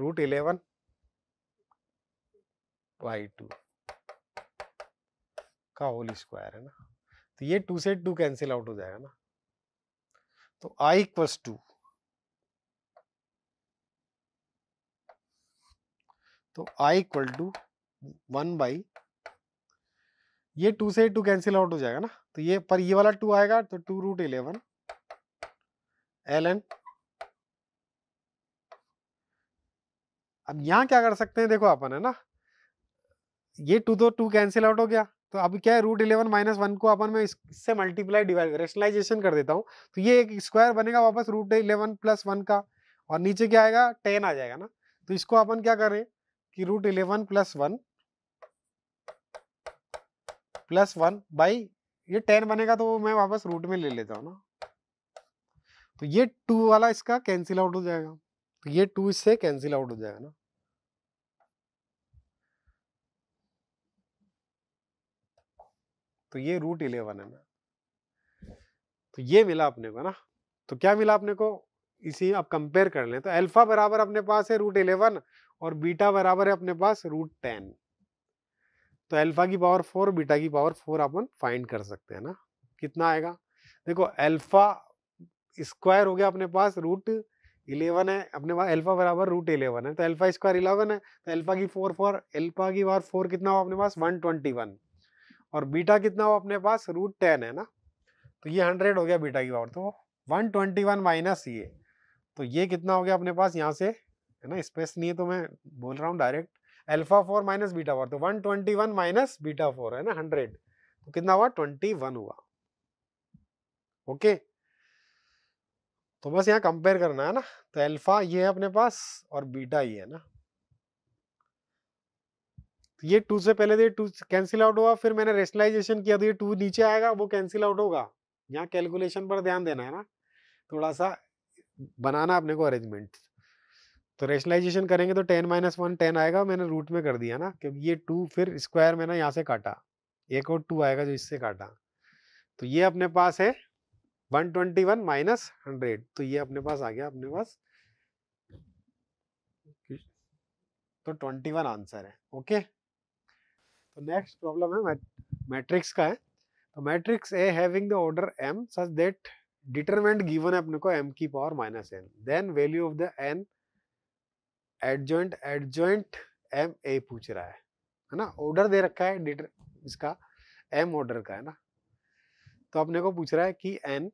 root 11 y two का होल स्क्वायर है ना तो ये टू से टू कैंसिल आउट हो जाएगा ना तो i इक्वल्स टू तो i equal to one by ये टू से टू कैंसिल आउट हो जाएगा ना तो ये पर ये वाला टू आएगा तो two root eleven l n अब यहाँ क्या कर सकते हैं देखो अपन है ना ये टू तो टू कैंसिल आउट हो गया तो अब क्या है रूट इलेवन माइनस वन को अपन मैं इससे मल्टीप्लाई डिवाइड रेशनलाइजेशन कर देता हूँ तो ये एक स्क्वायर बनेगा वापस रूट इलेवन प्लस वन का और नीचे क्या आएगा टेन आ जाएगा ना तो इसको अपन क्या करें कि root eleven plus one plus one by ये टेन बनेगा तो मैं वापस रूट में ले लेता हूँ ना तो ये टू वाला इसका कैंसिल आउट हो जाएगा तो ये टू इससे कैंसिल आउट हो जाएगा ना तो ये रूट इलेवन है ना तो ये मिला अपने को ना तो क्या मिला अपने को इसी आप कंपेयर कर लें तो अल्फा बराबर अपने पास है रूट इलेवन और बीटा बराबर है अपने पास रूट टेन तो अल्फा की पावर फोर बीटा की पावर फोर अपन फाइंड कर सकते हैं ना कितना आएगा देखो अल्फा स्क्वायर हो गया अपने पास रूट इलेवन है अपने पास एल्फा बराबर रूट इलेवन है तो एल्फा स्क्वायर इलेवन है तो एल्फा की फोर फोर एल्फा की बार फोर कितना हो अपने पास वन ट्वेंटी वन और बीटा कितना हो अपने पास रूट टेन है ना तो ये हंड्रेड हो गया बीटा की पावर तो वन ट्वेंटी वन माइनस ये तो ये कितना हो गया अपने पास यहाँ से है ना स्पेस नहीं है तो मैं बोल रहा हूँ direct alpha four minus beta four तो one twenty one minus beta four है ना हंड्रेड तो कितना हुआ ट्वेंटी वन हुआ ओके okay? तो बस यहाँ कंपेयर करना है ना तो अल्फा ये है अपने पास और बीटा ये है ना तो ये टू से पहले तो ये टू कैंसिल आउट हुआ फिर मैंने रेशनलाइजेशन किया तो ये टू नीचे आएगा वो कैंसिल आउट होगा यहाँ कैलकुलेशन पर ध्यान देना है ना थोड़ा सा बनाना अपने को अरेंजमेंट तो रेशनलाइजेशन करेंगे तो टेन माइनस वन टेन आएगा मैंने रूट में कर दिया ना क्योंकि ये टू फिर स्क्वायर मैंने यहाँ से काटा एक और टू आएगा जो इससे काटा तो ये अपने पास है one twenty one minus hundred तो ये अपने पास आ गया अपने पास तो ट्वेंटी वन आंसर है ओके तो नेक्स्ट प्रॉब्लम है मैट्रिक्स का है तो matrix A having the order M such that determinant given है अपने को एम की power minus N then value of the N adjoint adjoint M A पूछ रहा है है ना ऑर्डर दे रखा है इसका एम ऑर्डर का है ना तो अपने को पूछ रहा है कि एन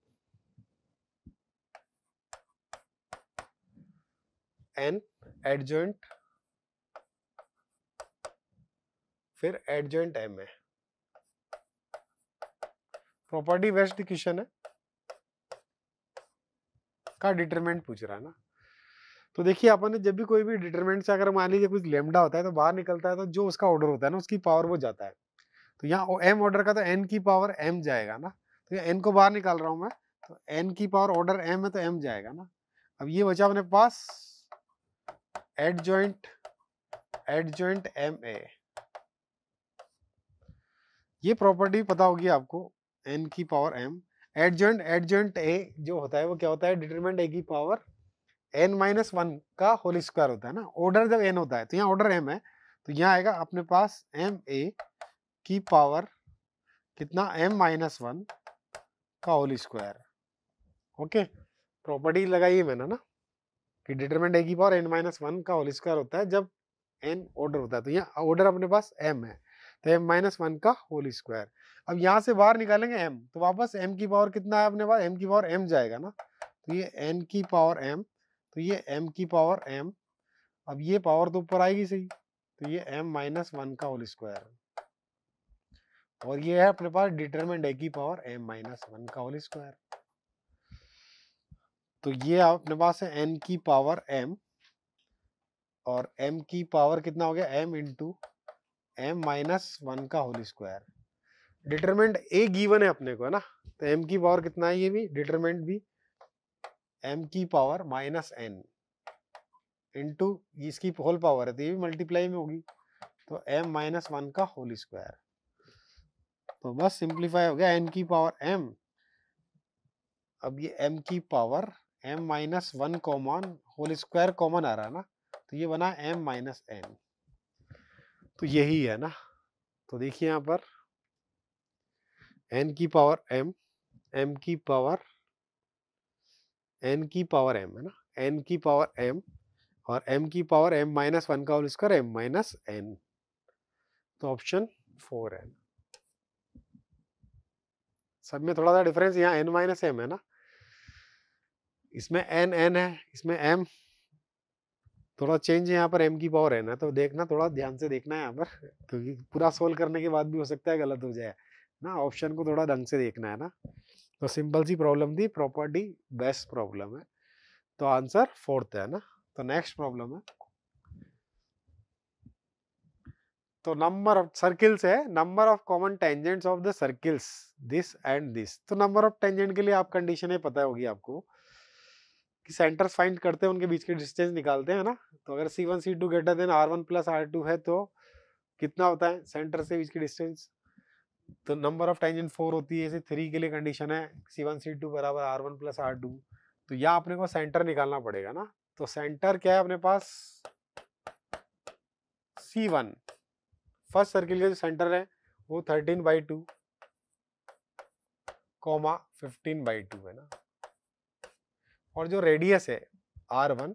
एन एडजोइंट फिर एडजोइंट एम है प्रॉपर्टी वेस्ट क्वेश्चन है का डिटरमेंट पूछ रहा है ना तो देखिए अपन ने जब भी कोई भी डिटरमेंट से अगर मान लीजिए कुछ लेमडा होता है तो बाहर निकलता है तो जो उसका ऑर्डर होता है ना उसकी पावर वो जाता है तो यहाँ एम ऑर्डर का तो एन की पावर एम जाएगा ना तो एन को बाहर निकाल रहा हूँ मैं तो एन की पावर ऑर्डर एम है तो एम जाएगा ना अब ये बचा अपने पास adjoint adjoint M A ये प्रॉपर्टी पता होगी आपको एन की power M adjoint adjoint A जो होता है वो क्या होता है डिटरमेंट ए की पावर एन माइनस वन का होल स्क्वायर होता है ना ऑर्डर जब एन होता है तो यहाँ ऑर्डर एम है तो यहाँ आएगा अपने पास एम ए की पावर कितना एम माइनस वन का होल स्क्वायर ओके प्रॉपर्टी लगाई मैंने ना कि डिटरमेंट ए की पावर एन माइनस वन का होल स्क्वायर होता है जब एन ऑर्डर होता है तो यहाँ ऑर्डर अपने पास एम है तो एम माइनस वन का होल स्क्वायर अब यहाँ से बाहर निकालेंगे एम तो वापस एम की पावर कितना है अपने पास एम की पावर एम जाएगा ना तो ये एन की पावर एम तो ये एम की पावर एम अब ये पावर तो ऊपर आएगी सही तो ये एम माइनस वन का होल स्क्वायर और ये है अपने पास डिटरमेंट ए की पावर एम माइनस वन का होल स्क्वायर तो ये अपने पास है एन की पावर एम और एम की पावर कितना हो गया M into M minus one का whole square determinant A given है अपने को है ना तो एम की पावर कितना है ये भी डिटरमेंट भी एम की पावर माइनस एन इंटू इसकी होल पावर है तो ये भी मल्टीप्लाई में होगी तो एम माइनस वन का होल स्क्वायर तो बस सिंप्लीफाई हो गया एन की पावर एम अब ये एम की power M minus one common whole square common आ रहा है ना तो ये बना एम माइनस एन तो यही है ना तो देखिए यहाँ पर एन की पावर एम एम की पावर एन की पावर एम है ना एन की पावर एम और एम की पावर एम माइनस वन का whole square M minus N तो ऑप्शन फोर है सब में थोड़ा सा डिफरेंस यहाँ एन माइनस एम है ना इसमें एन एन है इसमें एम थोड़ा चेंज है यहाँ पर एम की पावर है ना तो देखना थोड़ा ध्यान से देखना है यहाँ पर क्योंकि पूरा सोल्व करने के बाद भी हो सकता है गलत हो जाए ना ऑप्शन को थोड़ा ढंग से देखना है ना तो सिंपल सी प्रॉब्लम थी प्रॉपर्टी बेस्ट प्रॉब्लम है तो आंसर फोर्थ है ना तो नेक्स्ट प्रॉब्लम है तो नंबर ऑफ सर्किल्स है number of common tangents of the circles this and this तो नंबर ऑफ टेंजेंट के लिए आप कंडीशन है पता होगी आपको कि सेंटर फाइंड करते हैं उनके बीच के डिस्टेंस निकालते हैं ना तो अगर C one C two greater than R one plus R two है तो कितना होता है सेंटर से बीच की डिस्टेंस तो नंबर ऑफ टेंजेंट फोर होती है ऐसे थ्री के लिए कंडीशन है सी वन सी टू बराबर R one plus R two तो यह अपने को सेंटर निकालना पड़ेगा ना तो सेंटर क्या है अपने पास सी वन फर्स्ट सर्किल का जो सेंटर है वो thirteen by two comma fifteen by two है ना और जो रेडियस है आर वन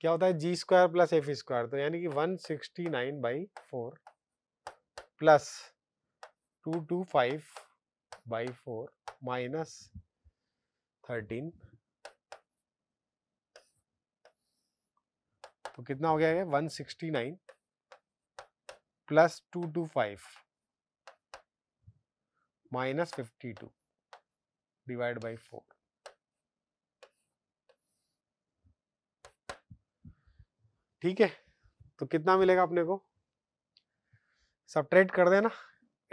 क्या होता है G square plus F square तो यानी कि one sixty nine by four plus two two five by four minus thirteen तो कितना हो गया है one sixty nine plus two two five minus fifty two divide by four ठीक है तो कितना मिलेगा अपने को सब कर देना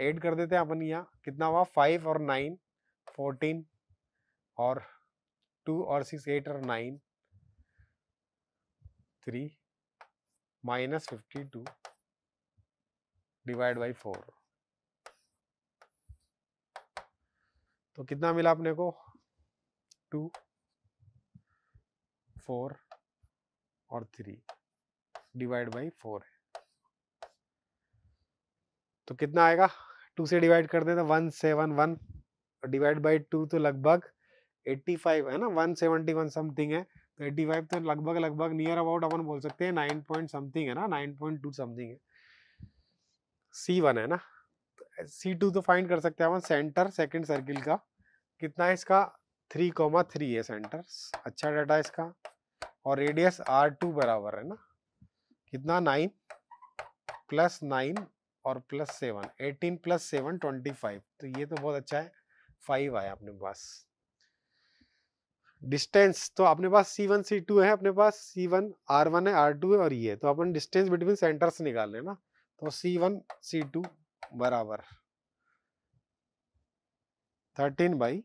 एड कर देते हैं अपन यहाँ कितना हुआ फाइव और नाइन फोर्टीन और टू और सिक्स एट और nine three minus fifty two divide by four तो कितना मिला अपने को टू फोर और थ्री डिवाइड बाई फोर है तो कितना आएगा टू से डिवाइड कर दें तो one seven one divide by two तो लगभग एट्टी फाइव है ना वन सेवनटी वन समथिंग है तो एट्टी फाइव तो लगभग लगभग नियर अबाउट अपन बोल सकते हैं नाइन पॉइंट समथिंग है ना नाइन पॉइंट टू समथिंग है सी वन है ना सी टू तो फाइंड कर सकते हैं हम सेंटर सेकंड सर्किल का कितना है इसका थ्री कॉमा थ्री है सेंटर अच्छा डाटा इसका और रेडियस आर टू बराबर है ना कितना नाइन प्लस नाइन और plus seven eighteen plus seven twenty five तो ये तो बहुत अच्छा है फाइव आया अपने पास डिस्टेंस तो अपने पास सी वन सी टू है अपने पास सी वन आर वन है आर टू है और ये तो अपन डिस्टेंस बिटवीन सेंटर्स निकाल लेना तो सी वन सी टू बराबर thirteen by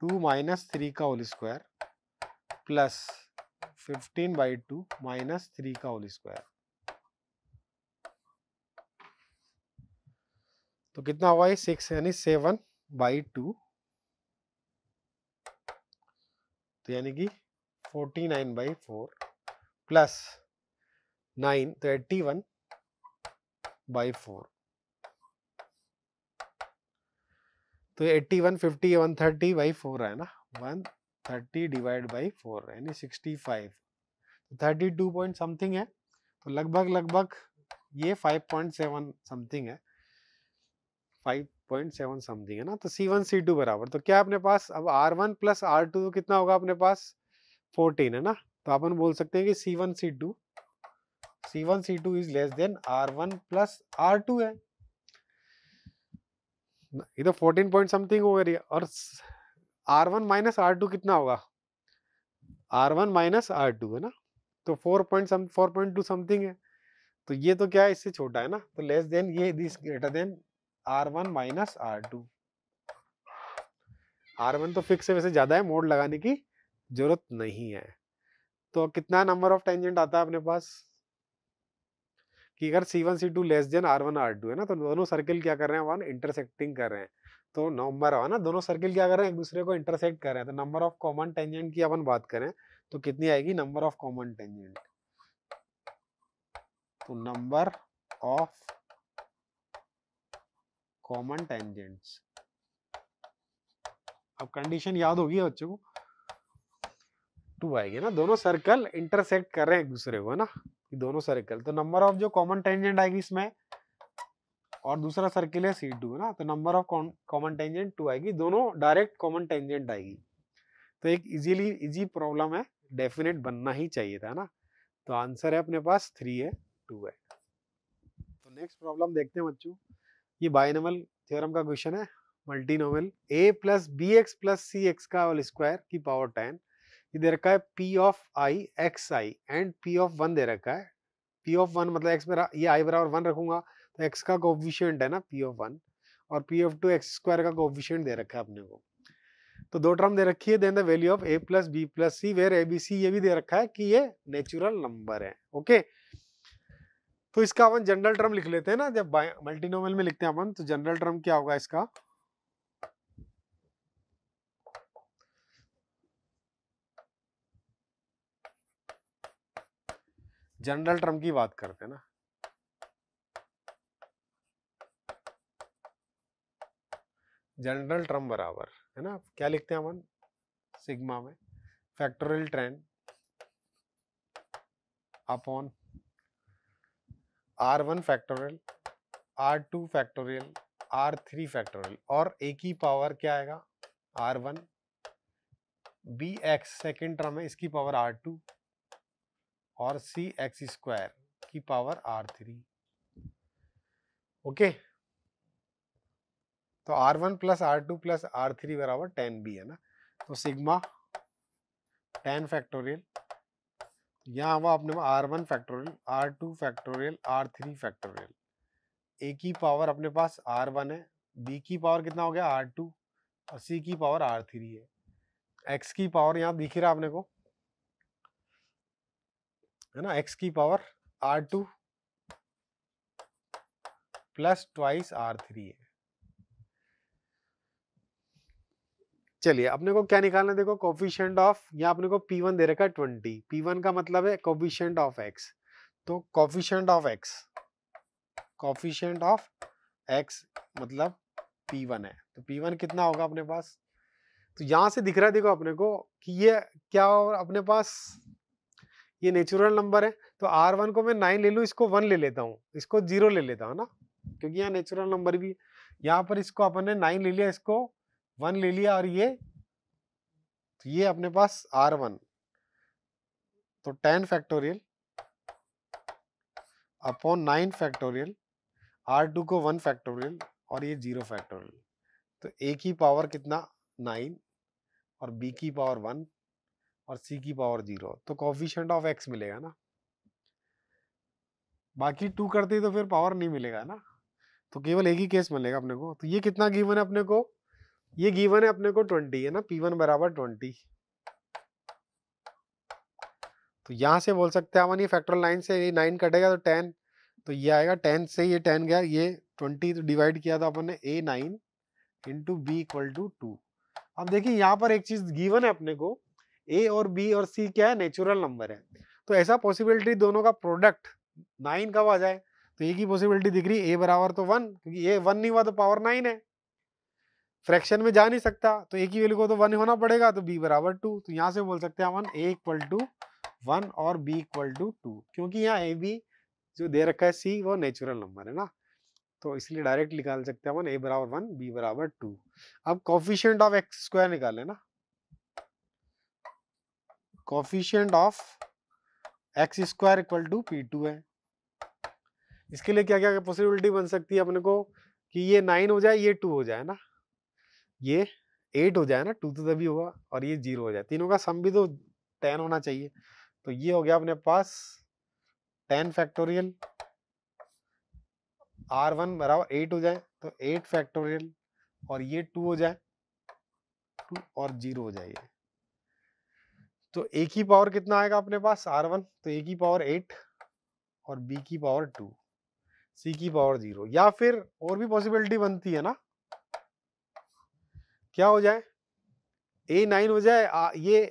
two minus three का whole square plus fifteen by two minus three का होल स्क्वायर तो कितना हुआ सिक्स यानी सेवन बाई टू तो यानी कि forty nine by four plus nine तो एट्टी वन बाई फोर तो eighty one fifty one thirty by four है ना one thirty divide by four यानी sixty five thirty two point something है तो लगभग लगभग ये फाइव पॉइंट सेवन समथिंग है फाइव पॉइंट सेवन समथिंग है ना तो सी वन सी टू बराबर तो क्या अपने पास अब R one plus R two कितना होगा अपने पास फोर्टीन है ना तो अपन बोल सकते हैं कि C one C two C1 C2 two is less than R one plus R two है इधर फोर्टीन पॉइंट समथिंग हो गई और R1 वन माइनस आर कितना होगा R1 वन माइनस आर है ना तो four point four point two something है तो ये तो क्या है इससे छोटा है ना तो लेस देन ये this greater than R1 one minus R two तो फिक्स है वैसे ज़्यादा है मोड लगाने की जरूरत नहीं है तो कितना नंबर ऑफ टेंजेंट आता है अपने पास कि अगर C one C two less than R one R two है ना तो दोनों सर्किल क्या कर रहे हैं वन इंटरसेक्टिंग कर रहे हैं तो नंबर है ना दोनों सर्किल क्या कर रहे हैं एक दूसरे को इंटरसेक्ट कर रहे हैं तो नंबर ऑफ कॉमन टेंजेंट की अपन बात करें तो कितनी आएगी नंबर ऑफ कॉमन टेंजेंट तो नंबर ऑफ कॉमन टेंजेंट्स अब कंडीशन याद होगी बच्चों को टू आएगी ना दोनों सर्कल इंटरसेक्ट कर रहे हैं एक दूसरे को है ना दोनों सर्कल तो नंबर ऑफ जो कॉमन टेंजेंट आएगी इसमें और दूसरा सर्किल है सी टू है ना तो number of common tangent two आएगी दोनों डायरेक्ट कॉमन टेंजेंट आएगी तो एक इजीली इजी प्रॉब्लम है डेफिनेट बनना ही चाहिए था ना तो आंसर है अपने पास थ्री है टू है तो नेक्स्ट प्रॉब्लम देखते हैं बच्चों ये बाइनमल थ्योरम का क्वेश्चन है multinomial A plus B X plus C X का होल स्क्वायर की पावर टेन दे रखा है P of I X I and P of one दे रखा है पी ऑफ वन मतलब एक्स मेरा ये आई बराबर वन रखूंगा तो एक्स का कोविशियंट है ना पी ऑफ वन और P of two x square का कोविशियंट दे रखा है अपने को तो दो टर्म दे रखी है then the value of A plus B plus C where A B C ये भी दे रखा है कि ये नेचुरल नंबर है ओके तो इसका अपन जनरल टर्म लिख लेते हैं ना जब मल्टीनोमल में लिखते हैं अपन तो जनरल टर्म क्या होगा इसका जनरल टर्म की बात करते हैं ना जनरल टर्म बराबर है ना क्या लिखते हैं अमन सिग्मा में फैक्टोरियल ट्रेंड upon R one factorial R two factorial R three factorial और ए की पावर क्या आएगा R one B X second term है इसकी पावर आर टू और सी एक्स स्क्वायर की पावर आर थ्री ओके तो R one plus R two plus R three बराबर टेन बी है ना तो सिग्मा टेन फैक्टोरियल यहाँ हुआ अपने R one factorial R two factorial R three factorial A की पावर अपने पास आर वन है बी की पावर कितना हो गया आर टू और सी की पावर आर थ्री है एक्स की पावर यहाँ दिख रहा है आपने को है ना एक्स की power R two plus twice R three है चलिए अपने को क्या निकालना देखो कॉफिशियंट ऑफ यहाँ अपने को p1 दे रखा है ट्वेंटी पी वन का मतलब है कॉफिशियंट ऑफ एक्स तो coefficient of X coefficient of X मतलब पी वन है तो पी वन कितना होगा अपने पास तो यहाँ से दिख रहा है देखो अपने को कि ये क्या और अपने पास ये नेचुरल नंबर है तो आर वन को मैं नाइन ले लूँ इसको वन ले लेता हूँ इसको जीरो ले लेता हूँ ना क्योंकि यहाँ नेचुरल नंबर भी है यहाँ पर इसको अपन ने नाइन ले लिया इसको वन ले लिया और ये तो ये अपने पास आर वन तो ten factorial upon nine factorial R two को वन फैक्टोरियल और ये जीरो फैक्टोरियल तो ए की पावर कितना नाइन और बी की पावर वन और सी की पावर जीरो तो कॉफिशेंट ऑफ एक्स मिलेगा ना बाकी टू करते तो फिर पावर नहीं मिलेगा ना तो केवल एक ही केस मिलेगा अपने को तो ये कितना गिवन है अपने को ये गिवन है अपने को ट्वेंटी है ना पी वन बराबर ट्वेंटी तो यहां से बोल सकते हैं अपन ये फैक्टोरियल नाइन से ये नाइन कटेगा तो टेन तो ये आएगा टेन से ये टेन गया ये ट्वेंटी तो डिवाइड किया था अपन ने A nine into B equal to two अब देखिए यहां पर एक चीज गिवन है अपने को ए और बी और सी क्या है नेचुरल नंबर है तो ऐसा पॉसिबिलिटी दोनों का प्रोडक्ट नाइन कब आ जाए तो ए की पॉसिबिलिटी दिख रही ए बराबर तो वन क्योंकि ए वन नहीं हुआ तो पावर नाइन है फ्रैक्शन में जा नहीं सकता तो ए की वैल्यू को तो वन होना पड़ेगा तो बी बराबर टू तो यहाँ से बोल सकते हैं one A equal to one और बी इक्वल टू टू क्योंकि यहाँ ए बी जो दे रखा है सी वो नेचुरल नंबर है ना तो इसलिए डायरेक्ट निकाल सकते हैं वन ए बराबर वन बी बराबर टू अब कॉफिशियंट ऑफ एक्स स्क्वायर निकाले ना coefficient of X square equal to P two है इसके लिए क्या क्या पॉसिबिलिटी बन सकती है अपने को कि ये नाइन हो जाए ये टू हो जाए ना ये एट हो जाए ना टू तो तभी होगा और ये जीरो हो जाए तीनों का सम भी तो टेन होना चाहिए तो ये हो गया अपने पास टेन फैक्टोरियल आर वन बराबर एट हो जाए तो एट फैक्टोरियल और ये टू हो जाए टू और जीरो हो जाए तो ए की पावर कितना आएगा अपने पास आर वन तो ए की पावर एट और बी की पावर टू सी की पावर जीरो या फिर और भी पॉसिबिलिटी बनती है ना क्या हो जाए ए नाइन हो जाए आ, ये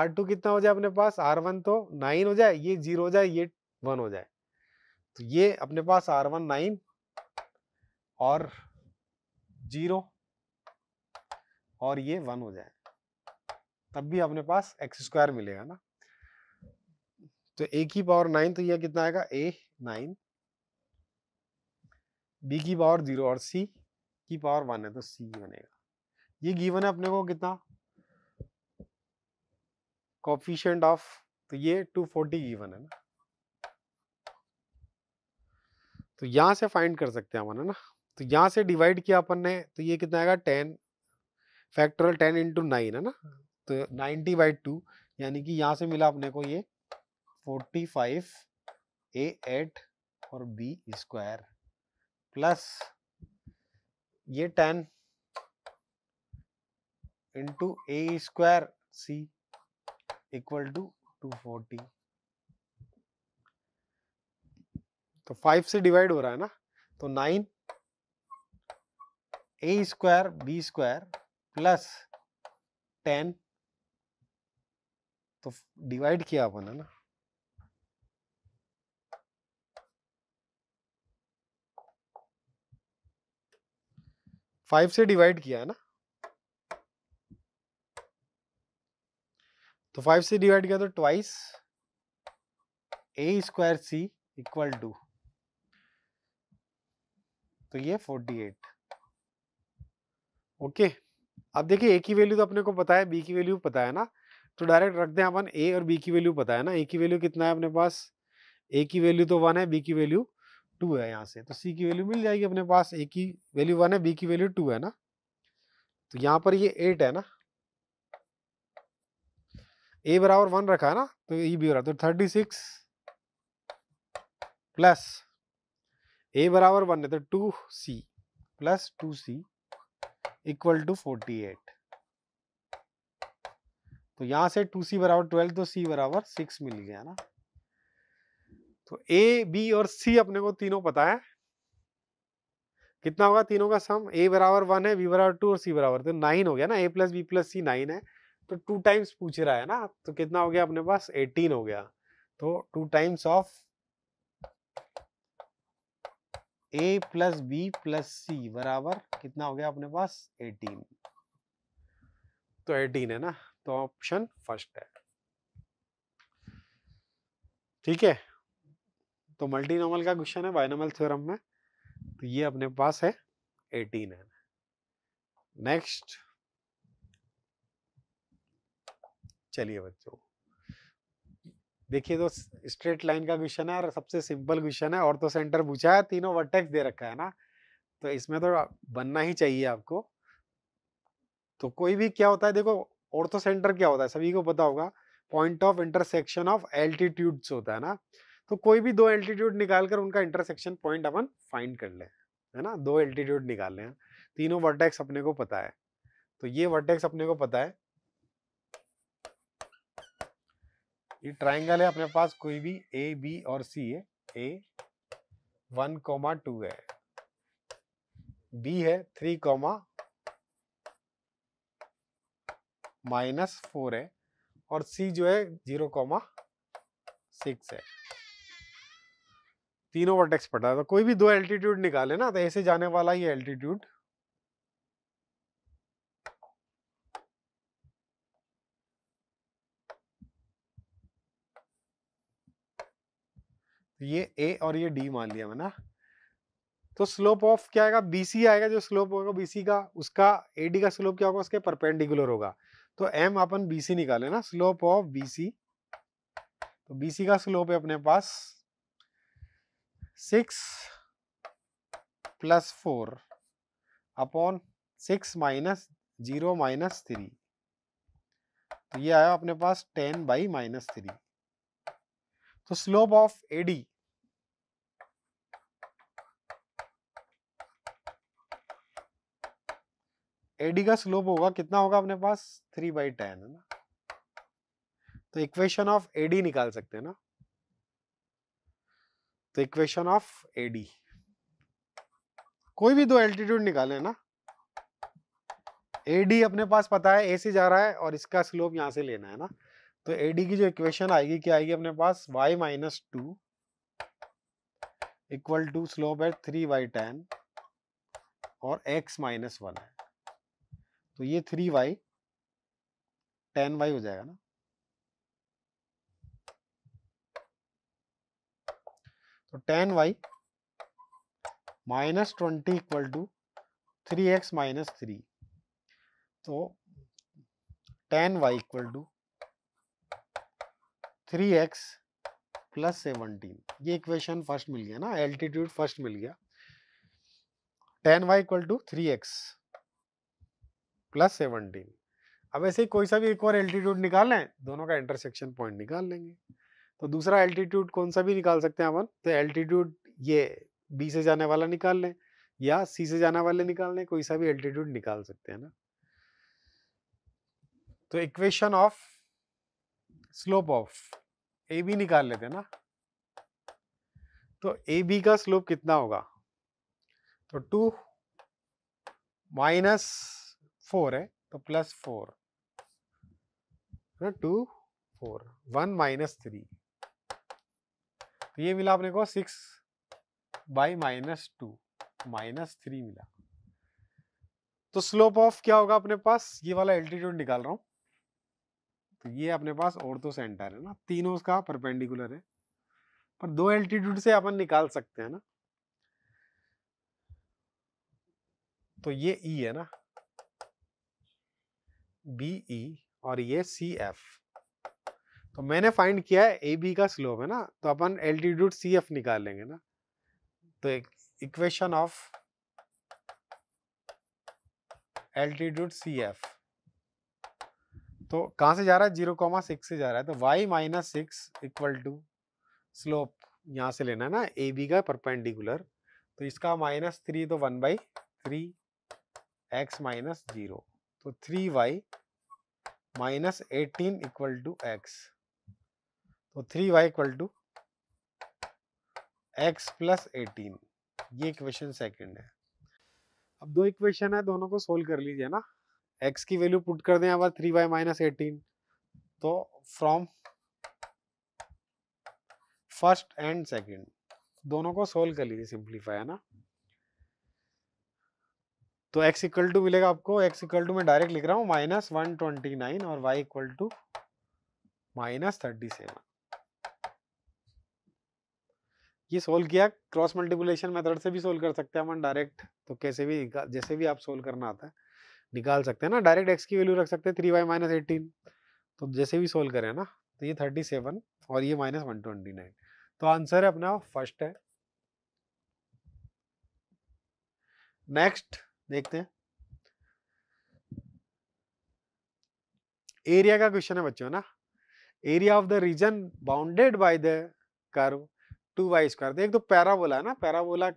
आर टू कितना हो जाए अपने पास आर वन तो नाइन हो जाए ये जीरो हो जाए ये वन हो जाए तो ये अपने पास आर वन नाइन और जीरो और ये वन हो जाए तब भी अपने पास एक्स स्क्वायर मिलेगा ना तो ए की पावर नाइन तो यह कितना आएगा ए नाइन बी की पावर जीरो और सी की पावर वन है तो सी बनेगा ये गिवन है अपने को कितना कॉफिशेंट ऑफ तो ये टू फोर्टी गिवन है ना तो यहां से फाइंड कर सकते हैं अपन है ना तो यहां से डिवाइड किया अपन ने तो ये कितना आएगा ten factorial ten into nine है ना तो 90 बाई टू यानी कि यहाँ से मिला अपने को ये 45 ए एट और बी स्क्वायर प्लस ये 10 into A square C equal to forty तो 5 से डिवाइड हो रहा है ना तो 9 A square B square plus ten तो डिवाइड किया अपन है ना फाइव से डिवाइड किया है ना तो फाइव से डिवाइड किया तो twice a square C equal to तो ये फोर्टी एट ओके अब देखिए ए की वैल्यू तो अपने को पता है बी की वैल्यू पता है ना तो डायरेक्ट रख दें अपन ए और बी की वैल्यू पता है ना ए की वैल्यू कितना है अपने पास ए की वैल्यू तो वन है बी की वैल्यू टू है यहाँ से तो सी की वैल्यू मिल जाएगी अपने पास ए की वैल्यू वन है बी की वैल्यू टू है ना तो यहाँ पर ये एट है ना ए बराबर वन रखा है ना तो ई भी हो बराबर तो थर्टी सिक्स प्लस ए बराबर वन है तो two c plus two c equal to forty eight तो यहां से टू सी बराबर ट्वेल्व तो सी बराबर सिक्स मिल गया ना तो ए बी और सी अपने को तीनों पता है कितना होगा तीनों का सम ए बराबर वन है बी बराबर टू और सी बराबर तो नाइन हो गया ना a plus B plus c nine है तो टू टाइम्स पूछ रहा है ना तो कितना हो गया अपने पास एटीन हो गया तो two times of A plus B plus c बराबर कितना हो गया अपने पास एटीन तो एटीन है ना तो ऑप्शन फर्स्ट है ठीक है तो मल्टीनोमल का क्वेश्चन है बाइनोमल थ्योरम में तो ये अपने पास है एटीन है नेक्स्ट चलिए बच्चों देखिए तो स्ट्रेट लाइन का क्वेश्चन है और सबसे सिंपल क्वेश्चन है और तो सेंटर पूछा है तीनों वर्टेक्स दे रखा है ना तो इसमें तो बनना ही चाहिए आपको तो कोई भी क्या होता है देखो ऑर्थो तो सेंटर क्या होता है सभी को पता होगा point of intersection of altitudes होता है ना तो कोई भी दो एल्टीट्यूड निकाल कर उनका इंटरसेक्शन पॉइंट अपन फाइंड कर ले है ना दो एल्टीट्यूड निकाल लें तीनों वर्टेक्स अपने को पता है तो ये वर्टेक्स अपने को पता है ये ट्राइंगल है अपने पास कोई भी ए बी और सी है ए वन कोमा टू है बी है थ्री कोमा माइनस फोर है और सी जो है जीरो कॉमा सिक्स है तीनों वर्टेक्स पटा है तो कोई भी दो एल्टीट्यूड निकाले ना तो ऐसे जाने वाला ही एल्टीट्यूड तो ये ए और ये डी मान लिया मैंने तो स्लोप ऑफ क्या आएगा बीसी आएगा जो स्लोप होगा बीसी का उसका एडी का स्लोप क्या होगा उसके परपेंडिकुलर होगा तो एम अपन बी सी निकाले ना स्लोप ऑफ बी सी तो बी सी का स्लोप है अपने पास six plus four upon six minus zero minus three तो ये आया अपने पास टेन बाई माइनस थ्री तो स्लोप ऑफ एडी एडी का स्लोप होगा कितना होगा अपने पास थ्री बाई टेन है ना तो इक्वेशन ऑफ एडी निकाल सकते हैं ना तो इक्वेशन ऑफ एडी कोई भी दो एल्टीट्यूड निकाले ना एडी अपने पास पता है ए से जा रहा है और इसका स्लोप यहां से लेना है ना तो एडी की जो इक्वेशन आएगी क्या आएगी अपने पास y minus two equal to slope है थ्री बाई टेन और एक्स माइनस वन है तो ये थ्री वाई टेन वाई हो जाएगा ना तो ten y minus twenty equal to three x minus three तो ten y equal to three x plus seventeen ये इक्वेशन फर्स्ट मिल गया ना एल्टीट्यूड फर्स्ट मिल गया ten y equal to three x plus seventeen अब ऐसे ही कोई सा भी एक और एल्टीट्यूड निकालें दोनों का इंटरसेक्शन पॉइंट निकाल लेंगे तो दूसरा एल्टीट्यूड कौन सा भी निकाल सकते हैं अपन तो एल्टीट्यूड ये बी से जाने वाला निकाल लें या सी से जाने वाले निकाल लें कोई सा भी एल्टीट्यूड निकाल सकते हैं ना तो equation of slope of A B निकाल लेते हैं ना तो ए बी का स्लोप कितना होगा तो टू माइनस फोर है eh? तो प्लस फोर ना two four one minus three तो ये मिला अपने को six by minus two minus three मिला तो स्लोप ऑफ क्या होगा अपने पास ये वाला एल्टीट्यूड निकाल रहा हूं तो ये अपने पास और तो सेंटर है ना तीनों उसका परपेंडिकुलर है पर दो एल्टीट्यूड से अपन निकाल सकते हैं ना तो ये ई e है ना बी ई e और ये सी एफ तो मैंने फाइंड किया है ए बी का स्लोप है ना तो अपन एल्टीट्यूड सी एफ निकाल लेंगे ना तो एक equation of altitude C F तो कहाँ से जा रहा है जीरो कॉमा सिक्स से जा रहा है तो y minus six equal to slope यहाँ से लेना है ना ए बी का परपेंडिकुलर तो इसका माइनस थ्री तो one by three x minus zero तो three y minus eighteen equal to x तो three y equal to x plus eighteen ये इक्वेशन सेकंड है अब दो इक्वेशन है दोनों को सोल्व कर लीजिए ना एक्स की वैल्यू पुट कर दें अब थ्री वाई माइनस एटीन तो फ्रॉम फर्स्ट एंड सेकंड दोनों को सोल्व कर लीजिए सिंप्लीफाई है ना तो x इक्वल टू मिलेगा आपको x इक्वल टू मैं डायरेक्ट लिख रहा हूँ माइनस वन ट्वेंटी नाइन और y equal to minus thirty seven ये सोल्व किया क्रॉस मल्टीप्लिकेशन मेथड से भी सोल्व कर सकते हैं अपन डायरेक्ट तो कैसे भी जैसे भी आप सोल्व करना आता है निकाल सकते हैं ना डायरेक्ट एक्स की वैल्यू रख सकते हैं थ्री वाई माइनस एटीन तो जैसे भी सोल्व करें ना तो ये थर्टी सेवन और ये माइनस वन ट्वेंटी नाइन तो आंसर है अपना फर्स्ट है नेक्स्ट देखते हैं एरिया का क्वेश्चन है बच्चों ना area of the region bounded by the curve two by square एक तो पैराबोला है ना पैराबोला तो,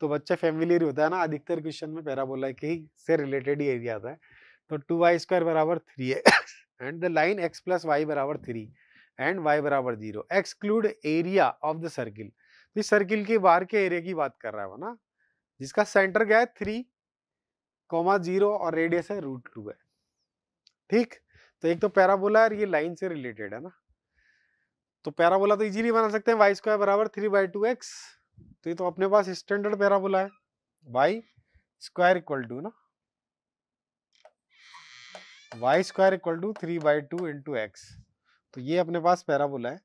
तो बच्चा फैमिलियर होता है ना अधिकतर क्वेश्चन में पैराबोला के ही से रिलेटेड ही एरिया आता है तो टू वाई स्क्वायर बराबर थ्री है and the line x plus y बराबर थ्री एंड वाई बराबर zero exclude area of the circle circle के बाहर के एरिया की बात कर रहा है ना जिसका सेंटर क्या है थ्री कॉमा जीरो और रेडियस है रूट टू है ठीक तो एक तो पैराबोला है ये लाइन से रिलेटेड है ना तो पैराबोला तो इजीली बना सकते हैं वाई स्क्वायर बराबर थ्री बाई टू एक्स तो ये तो अपने पास स्टैंडर्ड पैराबोला है वाई स्क्वायर इक्वल टू ना y square equal to three by two into x तो ये अपने पास पैराबोला है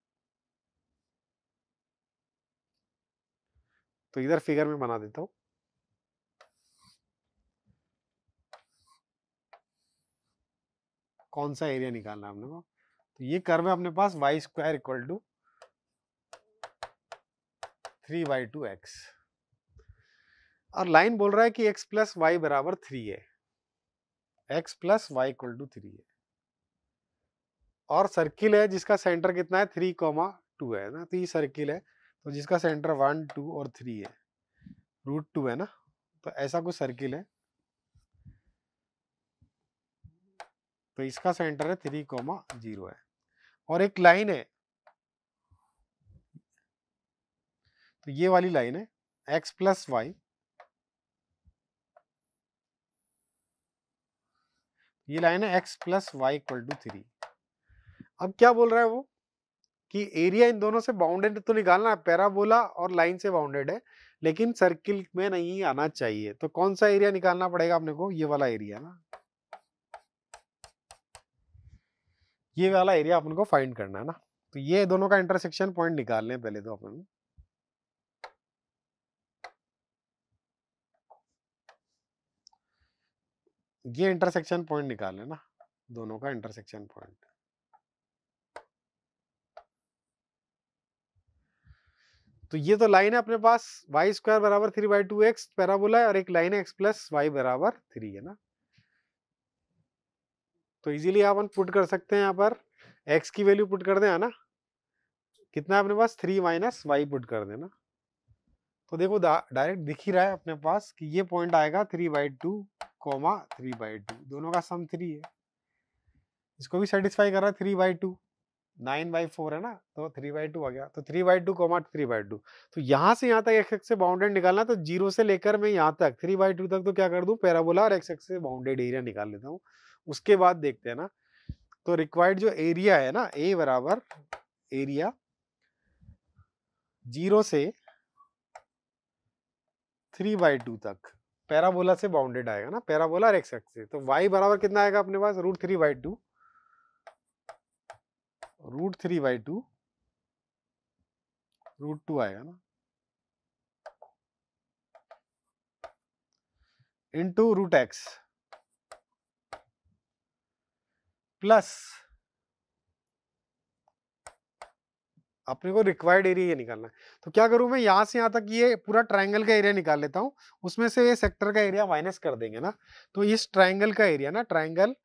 तो इधर फिगर में बना देता हूं कौन सा एरिया निकालना है अपने को तो ये कर्व है अपने पास y square equal to three y two x और लाइन बोल रहा है कि एक्स प्लस वाई बराबर थ्री है x plus y equal to three है और सर्किल है जिसका सेंटर कितना है थ्री कॉमा टू है ना तो ये सर्किल है तो जिसका सेंटर वन टू और थ्री है रूट टू है ना तो ऐसा कुछ सर्किल है तो इसका सेंटर है थ्री कोमा जीरो है और एक लाइन है तो ये वाली लाइन है एक्स प्लस वाई ये लाइन है x plus y equal to three अब क्या बोल रहा है वो कि एरिया इन दोनों से बाउंडेड तो निकालना है पैराबोला और लाइन से बाउंडेड है लेकिन सर्किल में नहीं आना चाहिए तो कौन सा एरिया निकालना पड़ेगा अपने को ये वाला एरिया ना ये वाला एरिया अपन को फाइंड करना है ना तो ये दोनों का इंटरसेक्शन पॉइंट निकाल लें पहले तो अपन ये इंटरसेक्शन पॉइंट निकाल लेना दोनों का इंटरसेक्शन पॉइंट तो ये तो लाइन है अपने पास वाई स्क्वायर बराबर three by two x parabola है और एक लाइन है एक्स प्लस वाई बराबर थ्री है ना तो इजीली अपन पुट कर सकते हैं यहाँ पर एक्स की वैल्यू पुट कर दें है ना कितना अपने पास थ्री माइनस वाई पुट कर देना तो देखो डायरेक्ट दिख ही रहा है अपने पास कि ये पॉइंट आएगा three by two comma three by two दोनों का सम थ्री है इसको भी सेटिस्फाई कर रहा है three by two nine by four है ना तो थ्री बाई टू आ गया तो three by two comma three by two तो यहाँ से यहाँ तक एक्स एक्स से बाउंडेड निकालना तो जीरो से लेकर मैं यहाँ तक थ्री बाई टू तक तो क्या कर दूँ पैराबोला और एक्स एक्स से बाउंडेड एरिया निकाल लेता हूँ उसके बाद देखते हैं ना तो रिक्वायर्ड जो एरिया है ना ए बराबर एरिया जीरो से थ्री बाई टू तक पैराबोला से बाउंडेड आएगा ना पैराबोला और एक्स से तो वाई बराबर कितना आएगा अपने पास root three by two root three by two root two आएगा ना इंटू रूट एक्स प्लस अपने को रिक्वायर्ड एरिया ये निकालना है तो क्या करूं मैं यहां से यहां तक ये पूरा ट्रायंगल का एरिया निकाल लेता हूं उसमें से ये सेक्टर का एरिया माइनस कर देंगे ना तो इस ट्रायंगल का एरिया ना ट्रायंगल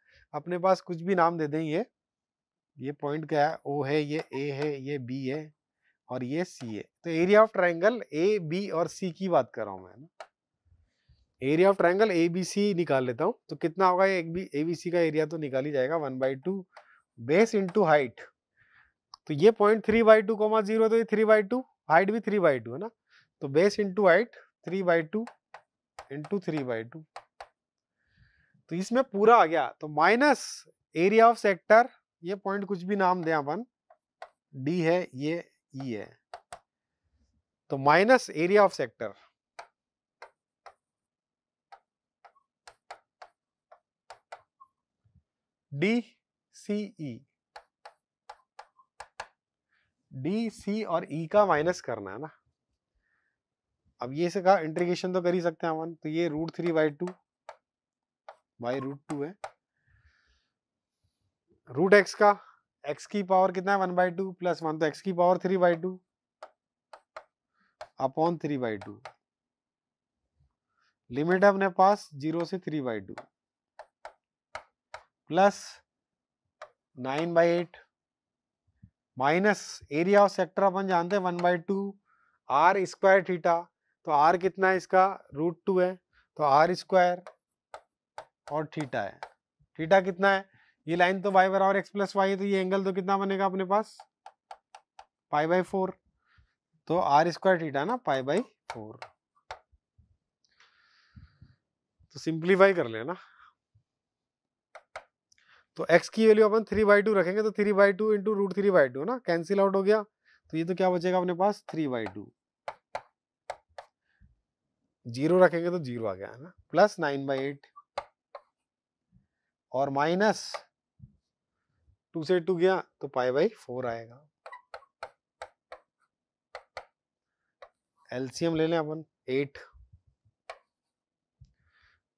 अपने पास कुछ भी नाम दे दें ये ये पॉइंट क्या है ओ है ये ए है ये बी है और ये सी है तो area of triangle A B और सी की बात कर रहा हूं मैं area of triangle A B C निकाल लेता हूँ तो कितना होगा ये ए बी सी का एरिया तो निकाल ही जाएगा one by two base into height तो ये point three by two comma zero तो ये थ्री बाई टू हाइट भी थ्री बाई टू है ना तो base into height three by two into three by two तो इसमें पूरा आ गया तो माइनस एरिया ऑफ सेक्टर ये पॉइंट कुछ भी नाम दें अपन डी है ये ई e है तो minus area of sector D, C, E. D, C और E का माइनस करना है ना अब ये से कहा इंट्रीगेशन तो कर ही सकते हैं अमन तो ये root three by two by root two है रूट एक्स का एक्स की पावर कितना है one by two plus one तो एक्स की power three by two upon three by two limit है अपने पास जीरो से three by two plus 9 by 8 minus area of sector अपन जानते हैं one by two r square theta तो आर कितना है इसका रूट टू है तो आर स्क्वायर और थीटा है थीटा कितना है ये लाइन तो वाई बराबर एक्स प्लस वाई है तो ये एंगल तो कितना बनेगा अपने पास पाई बाई फोर तो आर स्क्वायर थीटा ना पाई बाई फोर तो सिंप्लीफाई कर लेना तो x की वैल्यू अपन थ्री बाई टू रखेंगे तो three by two into root three by two ना कैंसिल आउट हो गया तो ये तो क्या बचेगा अपने पास थ्री बाई टू जीरो रखेंगे तो जीरो आ गया है ना प्लस नाइन बाई एट और माइनस टू से टू गया तो पाई बाई फोर आएगा एलसीएम ले लें अपन एट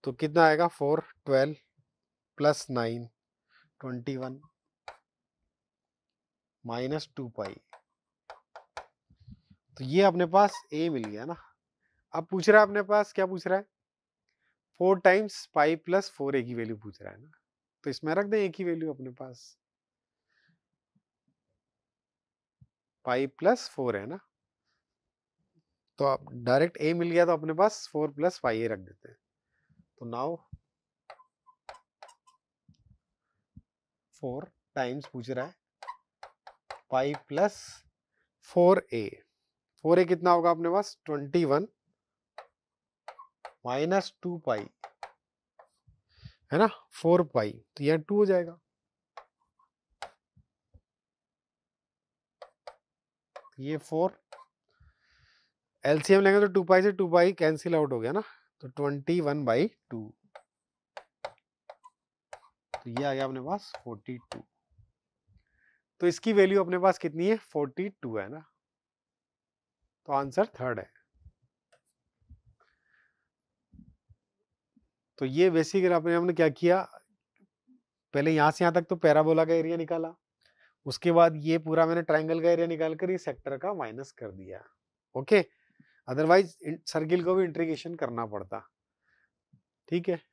तो कितना आएगा four twelve plus nine twenty one minus two pi तो ये अपने पास ए मिल गया ना अब पूछ रहा है अपने पास क्या पूछ रहा है four times pi plus four a की वैल्यू पूछ रहा है ना तो इसमें रख दें ए की वैल्यू अपने पास पाई प्लस फोर है ना तो आप डायरेक्ट ए मिल गया तो अपने पास फोर प्लस पाई ए रख देते हैं तो नाउ फोर टाइम्स पूछ रहा है pi plus four a four a कितना होगा अपने पास twenty one minus two pi है ना फोर पाई तो यह टू हो जाएगा ये फोर एलसीएम लेंगे तो टू पाई से टू पाई कैंसिल आउट हो गया ना तो ट्वेंटी वन बाई टू तो ये आ गया अपने पास 42 तो इसकी वैल्यू अपने पास कितनी है 42 है ना तो आंसर थर्ड है तो ये बेसिक आपने हमने क्या किया पहले यहां से यहां तक तो पैराबोला का एरिया निकाला उसके बाद ये पूरा मैंने ट्राइंगल का एरिया निकाल कर ये सेक्टर का माइनस कर दिया ओके अदरवाइज सर्किल को भी इंट्रीगेशन करना पड़ता ठीक है